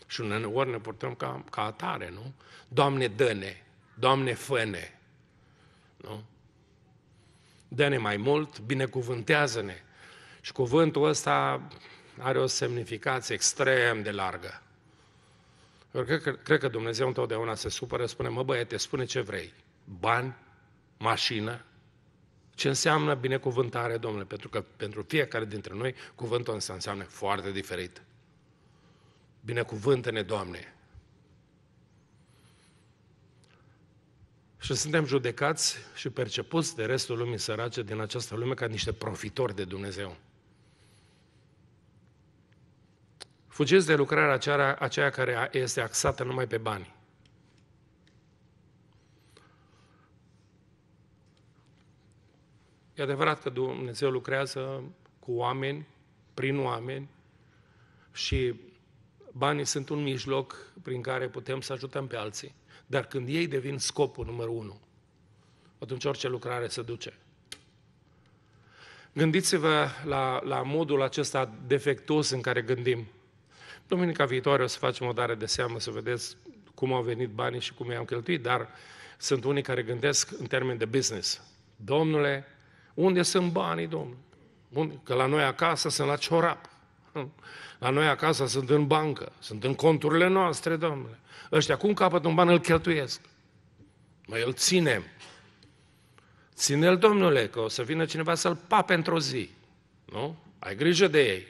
Și uneori ne purtăm ca, ca atare, nu? Doamne, dă-ne! Doamne, fă-ne! Nu? Dă-ne mai mult, binecuvântează-ne! Și cuvântul ăsta are o semnificație extrem de largă. Eu cred că, cred că Dumnezeu întotdeauna se supără, spune, mă băiete, spune ce vrei. Bani, mașină, ce înseamnă binecuvântare, Domnule, pentru că pentru fiecare dintre noi cuvântul ăsta înseamnă foarte diferit. Binecuvântă-ne, Doamne! Și suntem judecați și percepuți de restul lumii sărace din această lume ca niște profitori de Dumnezeu. Fugiți de lucrarea aceea, aceea care este axată numai pe bani. E adevărat că Dumnezeu lucrează cu oameni, prin oameni și banii sunt un mijloc prin care putem să ajutăm pe alții. Dar când ei devin scopul numărul unu, atunci orice lucrare se duce. Gândiți-vă la, la modul acesta defectuos în care gândim. Duminica viitoare o să facem o dare de seamă să vedeți cum au venit banii și cum i-am cheltuit, dar sunt unii care gândesc în termen de business. Domnule, unde sunt banii, domnule? Că la noi acasă sunt la ciorap. La noi acasă sunt în bancă, sunt în conturile noastre, domnule. Ăștia cum capăt un ban îl cheltuiesc. Noi îl ținem. Ține-l, domnule, că o să vină cineva să-l pa pentru o zi. Nu? Ai grijă de ei.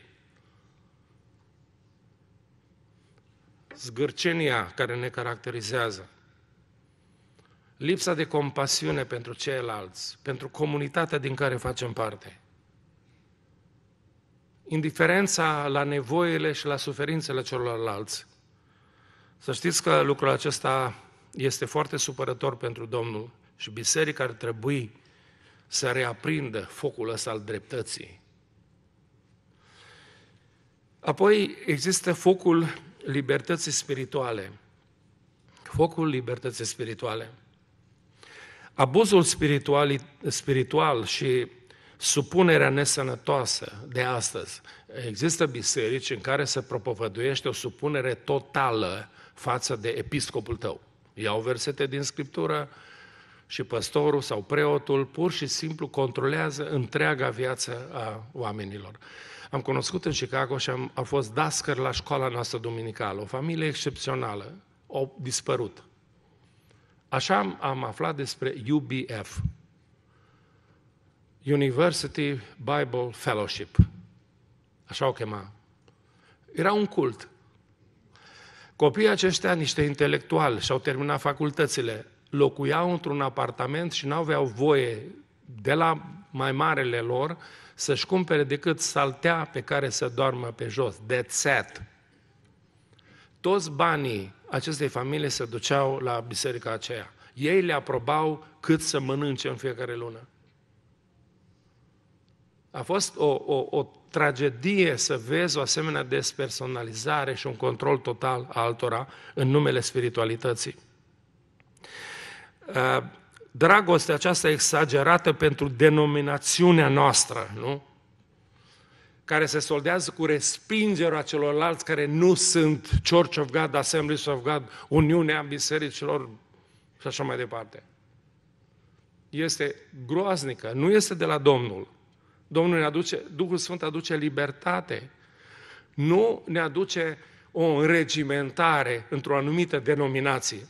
Zgârcenia care ne caracterizează lipsa de compasiune pentru ceilalți, pentru comunitatea din care facem parte, indiferența la nevoile și la suferințele celorlalți. Să știți că lucrul acesta este foarte supărător pentru Domnul și biserica ar trebui să reaprindă focul ăsta al dreptății. Apoi există focul libertății spirituale. Focul libertății spirituale. Abuzul spiritual, spiritual și supunerea nesănătoasă de astăzi. Există biserici în care se propovăduiește o supunere totală față de episcopul tău. Iau versete din Scriptură și păstorul sau preotul pur și simplu controlează întreaga viață a oamenilor. Am cunoscut în Chicago și am, a fost dascăr la școala noastră duminicală, o familie excepțională, o dispărut. Așa am, am aflat despre UBF, University Bible Fellowship. Așa o chema. Era un cult. Copiii aceștia, niște intelectuali, și-au terminat facultățile, locuiau într-un apartament și n-aveau voie de la mai marele lor să-și cumpere decât saltea pe care să doarmă pe jos. That's set toți banii acestei familii se duceau la biserica aceea. Ei le aprobau cât să mănânce în fiecare lună. A fost o, o, o tragedie să vezi o asemenea despersonalizare și un control total a altora în numele spiritualității. Uh, dragostea aceasta exagerată pentru denominațiunea noastră, nu? care se soldează cu respingerea celorlalți care nu sunt Church of God, Assemblies of God, Uniunea Bisericilor și așa mai departe. Este groaznică, nu este de la Domnul. Domnul ne aduce, Duhul Sfânt aduce libertate, nu ne aduce o regimentare într-o anumită denominație.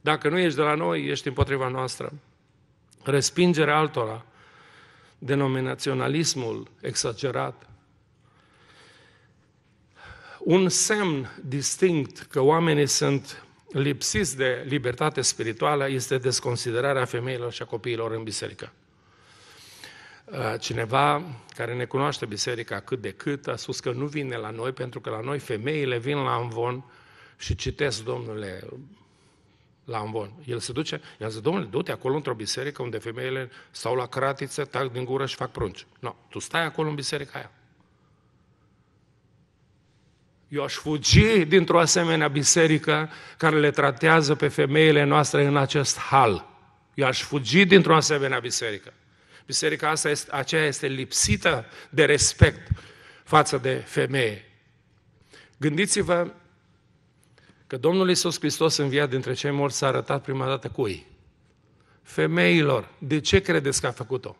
Dacă nu ești de la noi, ești împotriva noastră. Respingerea altora, denominaționalismul exagerat, un semn distinct că oamenii sunt lipsiți de libertate spirituală este desconsiderarea femeilor și a copiilor în biserică. Uh, cineva care ne cunoaște biserica cât de cât a spus că nu vine la noi pentru că la noi femeile vin la amvon și citesc, domnule, la amvon. El se duce, i-a zis, domnule, du-te acolo într-o biserică unde femeile stau la cratiță, tac din gură și fac prunci. Nu, no, tu stai acolo în biserica aia. Eu aș fugi dintr-o asemenea biserică care le tratează pe femeile noastre în acest hal. Eu aș fugi dintr-o asemenea biserică. Biserica asta este, aceea este lipsită de respect față de femeie. Gândiți-vă că Domnul Iisus Hristos viață dintre cei morți s-a arătat prima dată cui? Femeilor. De ce credeți că a făcut-o?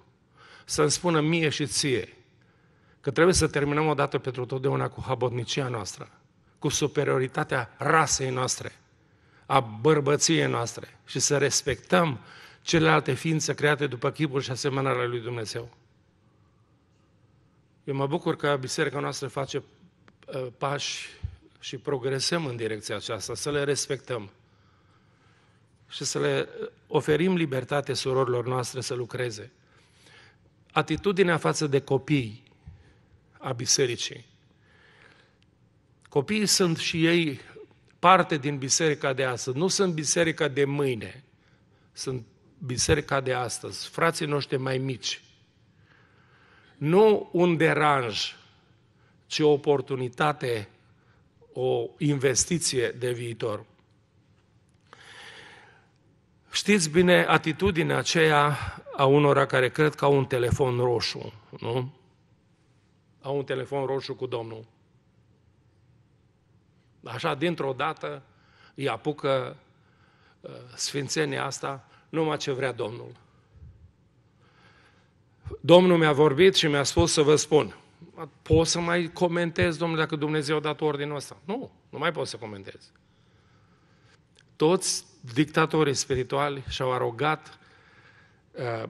Să-mi spună mie și ție că trebuie să terminăm o dată pentru totdeauna cu habotnicia noastră, cu superioritatea rasei noastre, a bărbăției noastre și să respectăm celelalte ființe create după chipul și asemănarea lui Dumnezeu. Eu mă bucur că biserica noastră face uh, pași și progresăm în direcția aceasta, să le respectăm și să le uh, oferim libertate surorilor noastre să lucreze. Atitudinea față de copii a bisericii. Copiii sunt și ei parte din biserica de astăzi, nu sunt biserica de mâine, sunt biserica de astăzi, frații noștri mai mici. Nu un deranj, ci o oportunitate, o investiție de viitor. Știți bine atitudinea aceea a unora care cred că au un telefon roșu, nu? au un telefon roșu cu Domnul. Așa, dintr-o dată, îi apucă uh, sfințenia asta numai ce vrea Domnul. Domnul mi-a vorbit și mi-a spus să vă spun. Pot să mai comentez, domnule, dacă Dumnezeu a dat ordinul ăsta? Nu, nu mai pot să comentez. Toți dictatorii spirituali și-au arogat uh,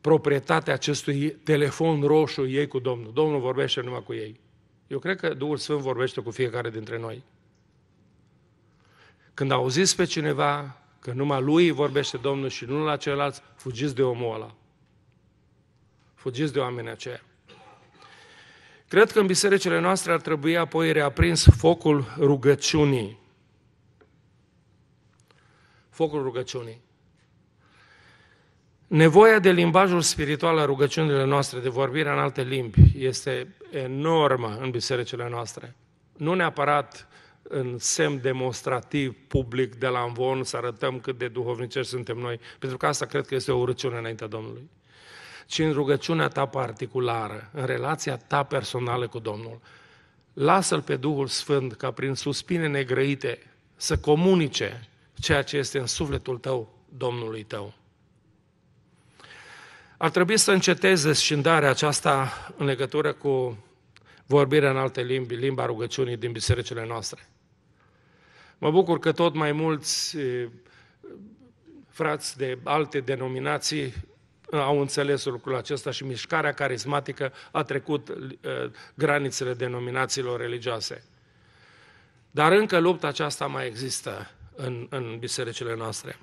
proprietatea acestui telefon roșu ei cu Domnul. Domnul vorbește numai cu ei. Eu cred că Duhul Sfânt vorbește cu fiecare dintre noi. Când auziți pe cineva că numai lui vorbește Domnul și nu la ceilalți, fugiți de omul ăla. Fugiți de oamenii aceia. Cred că în bisericile noastre ar trebui apoi reaprins focul rugăciunii. Focul rugăciunii. Nevoia de limbajul spiritual a rugăciunile noastre, de vorbire în alte limbi, este enormă în bisericile noastre. Nu neapărat în semn demonstrativ, public, de la învon, să arătăm cât de duhovnicești suntem noi, pentru că asta cred că este o urăciune înaintea Domnului, ci în rugăciunea ta particulară, în relația ta personală cu Domnul. Lasă-L pe Duhul Sfânt ca prin suspine negrăite să comunice ceea ce este în sufletul tău Domnului tău. Ar trebui să înceteze scindarea aceasta în legătură cu vorbirea în alte limbi, limba rugăciunii din bisericile noastre. Mă bucur că tot mai mulți frați de alte denominații au înțeles lucrul acesta și mișcarea carismatică a trecut granițele denominațiilor religioase. Dar încă lupta aceasta mai există în, în bisericile noastre.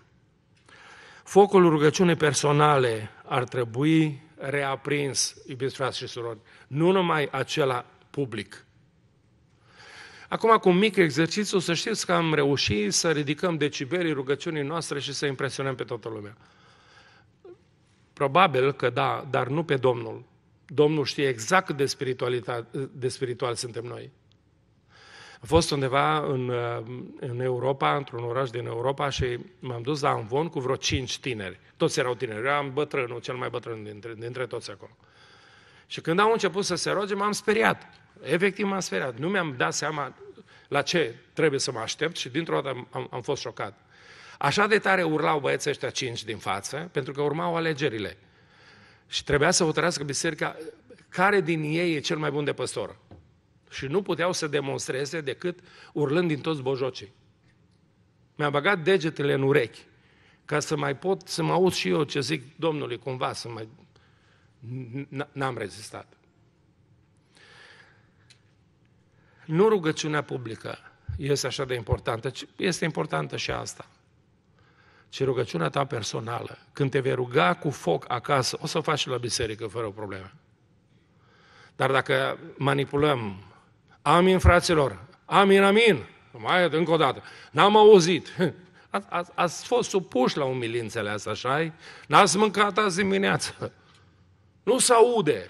Focul rugăciunii personale ar trebui reaprins, iubiți frate și surori, nu numai acela public. Acum, cu un mic exercițiu, să știți că am reușit să ridicăm decibelii rugăciunii noastre și să impresionăm pe toată lumea. Probabil că da, dar nu pe Domnul. Domnul știe exact cât de, de spiritual suntem noi. Am fost undeva în, uh, în Europa, într-un oraș din Europa și m-am dus la Amvon cu vreo cinci tineri. Toți erau tineri, eu am bătrânul, cel mai bătrân dintre, dintre toți acolo. Și când au început să se roage, m-am speriat. Efectiv m-am speriat. Nu mi-am dat seama la ce trebuie să mă aștept și dintr-o dată am, am fost șocat. Așa de tare urlau băieții ăștia cinci din față, pentru că urmau alegerile. Și trebuia să hotărească biserica care din ei e cel mai bun de păstor și nu puteau să demonstreze decât urlând din toți bojocii. Mi-a băgat degetele în urechi ca să mai pot să mă aud și eu ce zic Domnului cumva, să mai... N-am rezistat. Nu rugăciunea publică este așa de importantă, ci este importantă și asta Și rugăciunea ta personală. Când te vei ruga cu foc acasă, o să o faci la biserică fără probleme. Dar dacă manipulăm Amin, fraților. Amin, amin. Mai încă o dată. N-am auzit. A, a, ați fost supuși la umilințele astea, așa N-ați mâncat azi dimineață. Nu se aude.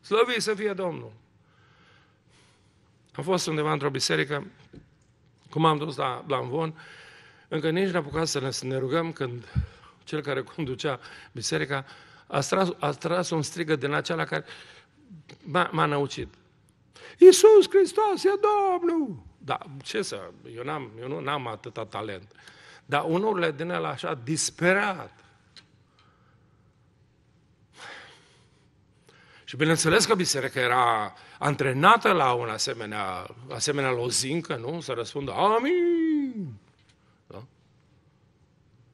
Slăvit să fie Domnul. Am fost undeva într-o biserică, cum am dus la, la încă nici n-a apucat să ne, să ne rugăm când cel care conducea biserica a tras, a tras un strigă din acela care m-a, m-a năucit. Iisus Hristos e Domnul! Da, ce să, eu, n-am, eu nu am atâta talent. Dar unul din el așa, disperat. Și bineînțeles că biserica era antrenată la un asemenea, asemenea lozincă, nu? Să răspundă, amin! Da?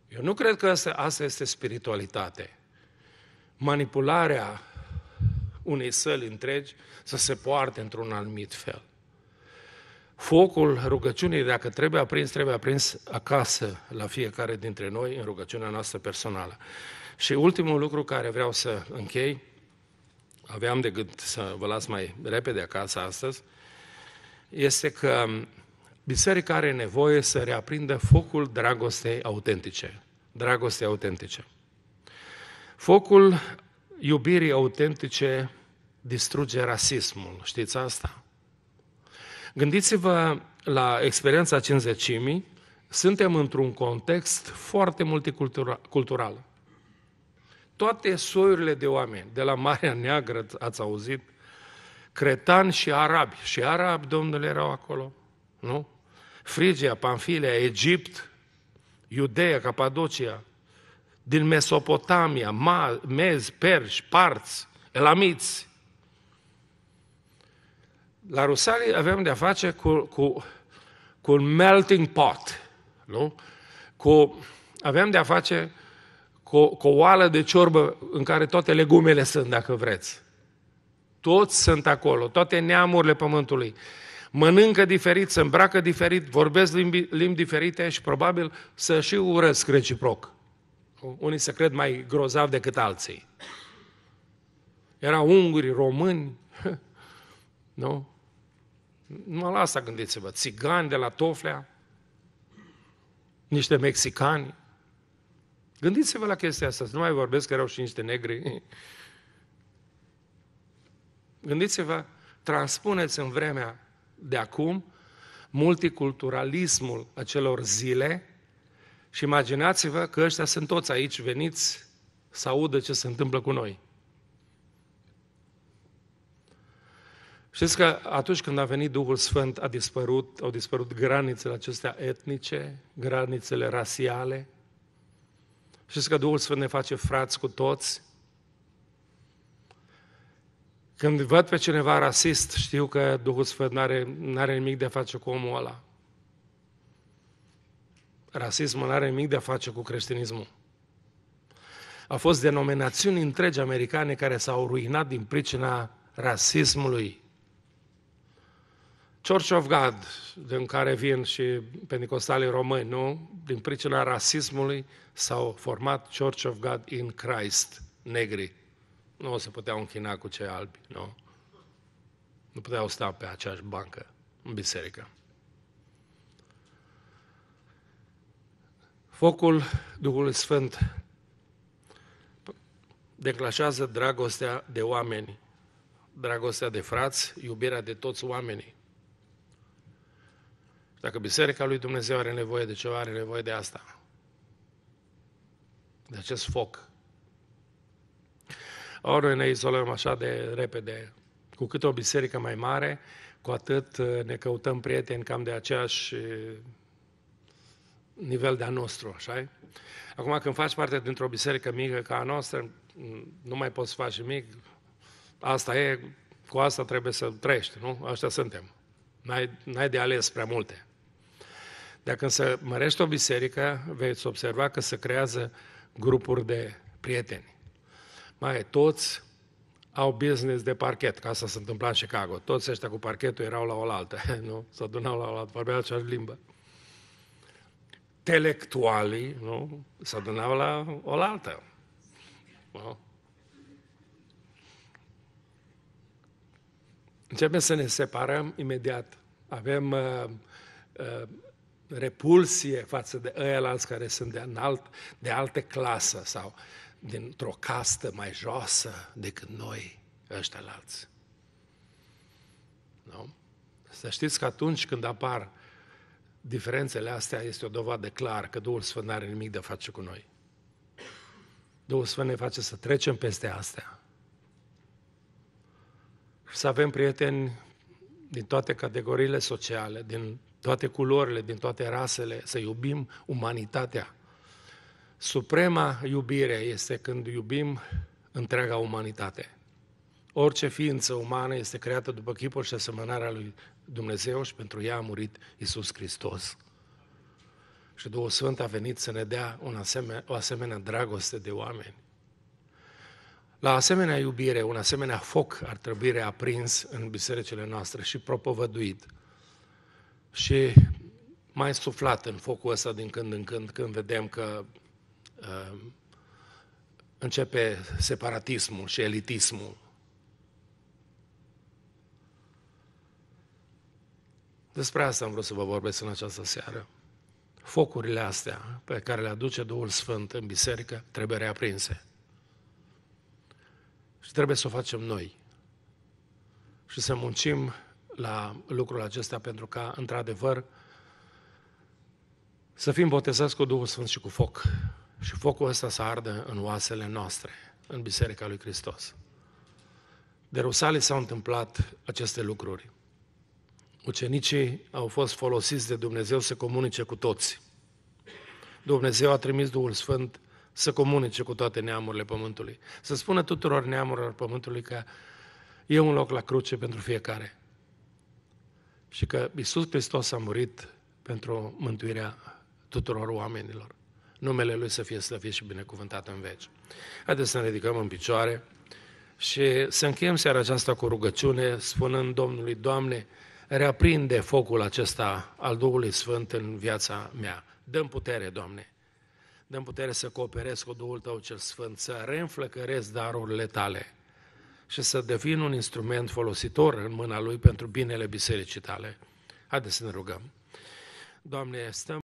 Eu nu cred că asta, asta este spiritualitate. Manipularea unei săli întregi să se poarte într-un anumit fel. Focul rugăciunii, dacă trebuie aprins, trebuie aprins acasă la fiecare dintre noi în rugăciunea noastră personală. Și ultimul lucru care vreau să închei, aveam de gând să vă las mai repede acasă astăzi, este că biserica are nevoie să reaprindă focul dragostei autentice. Dragostei autentice. Focul iubirii autentice distruge rasismul. Știți asta? Gândiți-vă la experiența cinzecimii, suntem într-un context foarte multicultural. Toate soiurile de oameni, de la Marea Neagră ați auzit, cretani și arabi. Și arabi, domnule, erau acolo, nu? Frigia, Panfilia, Egipt, Iudeea, Capadocia, din Mesopotamia, Mez, Perși, Parți, Elamiți, la Rusalii avem de-a face cu, cu, cu un melting pot, nu? Cu, avem de-a face cu, cu o oală de ciorbă în care toate legumele sunt, dacă vreți. Toți sunt acolo, toate neamurile pământului. Mănâncă diferit, se îmbracă diferit, vorbesc limbi, limbi diferite și probabil să și urăsc reciproc. Unii se cred mai grozav decât alții. Erau unguri, români, nu? nu la asta gândiți-vă, țigani de la Toflea, niște mexicani. Gândiți-vă la chestia asta, nu mai vorbesc că erau și niște negri. Gândiți-vă, transpuneți în vremea de acum multiculturalismul acelor zile și imaginați-vă că ăștia sunt toți aici, veniți să audă ce se întâmplă cu noi. Știți că atunci când a venit Duhul Sfânt a dispărut, au dispărut granițele acestea etnice, granițele rasiale. Știți că Duhul Sfânt ne face frați cu toți. Când văd pe cineva rasist, știu că Duhul Sfânt nu are, are nimic de a face cu omul ăla. Rasismul nu are nimic de a face cu creștinismul. Au fost denominațiuni întregi americane care s-au ruinat din pricina rasismului Church of God, din care vin și pentecostalii români, nu? Din pricina rasismului s-au format Church of God in Christ, negri. Nu se puteau închina cu cei albi, nu? Nu puteau sta pe aceeași bancă în biserică. Focul Duhului Sfânt declașează dragostea de oameni, dragostea de frați, iubirea de toți oamenii. Dacă Biserica lui Dumnezeu are nevoie de ceva, are nevoie de asta. De acest foc. Ori noi ne izolăm așa de repede. Cu cât o biserică mai mare, cu atât uh, ne căutăm prieteni cam de aceeași uh, nivel de-a nostru, așa Acum, când faci parte dintr-o biserică mică ca a noastră, mm, nu mai poți face mic, asta e, cu asta trebuie să trăiești, nu? Așa suntem. N-ai, n-ai de ales prea multe. Dacă însă mărești o biserică, veți observa că se creează grupuri de prieteni. Mai toți au business de parchet, ca asta se întâmpla în Chicago. Toți ăștia cu parchetul erau la oaltă, nu? Se adunau la oaltă, vorbeau aceeași limbă. Intelectualii, nu? Se adunau la oaltă. Nu? Începem să ne separăm imediat. Avem uh, uh, repulsie față de alți care sunt de, înalt, de alte clasă sau dintr-o castă mai joasă decât noi ăștia alți. Nu? Să știți că atunci când apar diferențele astea, este o dovadă clară că Duhul Sfânt nu are nimic de face cu noi. Duhul Sfânt ne face să trecem peste astea să avem prieteni din toate categoriile sociale, din toate culorile, din toate rasele, să iubim umanitatea. Suprema iubire este când iubim întreaga umanitate. Orice ființă umană este creată după chipul și asemănarea lui Dumnezeu și pentru ea a murit Isus Hristos. Și Duhul Sfânt a venit să ne dea un asemenea, o asemenea dragoste de oameni. La asemenea iubire, un asemenea foc ar trebui reaprins în bisericile noastre și propovăduit și mai suflat în focul ăsta din când în când, când vedem că uh, începe separatismul și elitismul. Despre asta am vrut să vă vorbesc în această seară. Focurile astea pe care le aduce Duhul Sfânt în biserică trebuie reaprinse. Și trebuie să o facem noi. Și să muncim la lucrul acesta pentru ca, într-adevăr, să fim botezați cu Duhul Sfânt și cu foc. Și focul ăsta să ardă în oasele noastre, în Biserica lui Hristos. De Rusale s-au întâmplat aceste lucruri. Ucenicii au fost folosiți de Dumnezeu să comunice cu toți. Dumnezeu a trimis Duhul Sfânt să comunice cu toate neamurile pământului, să spună tuturor neamurilor pământului că e un loc la cruce pentru fiecare și că Isus Hristos a murit pentru mântuirea tuturor oamenilor. Numele Lui să fie slăvit și binecuvântat în veci. Haideți să ne ridicăm în picioare și să încheiem seara aceasta cu rugăciune, spunând Domnului, Doamne, reaprinde focul acesta al Duhului Sfânt în viața mea. Dăm putere, Doamne! dăm putere să cooperezi cu Duhul Tău cel Sfânt, să reînflăcărezi darurile Tale și să devin un instrument folositor în mâna Lui pentru binele bisericii Tale. Haideți să ne rugăm. Doamne, stăm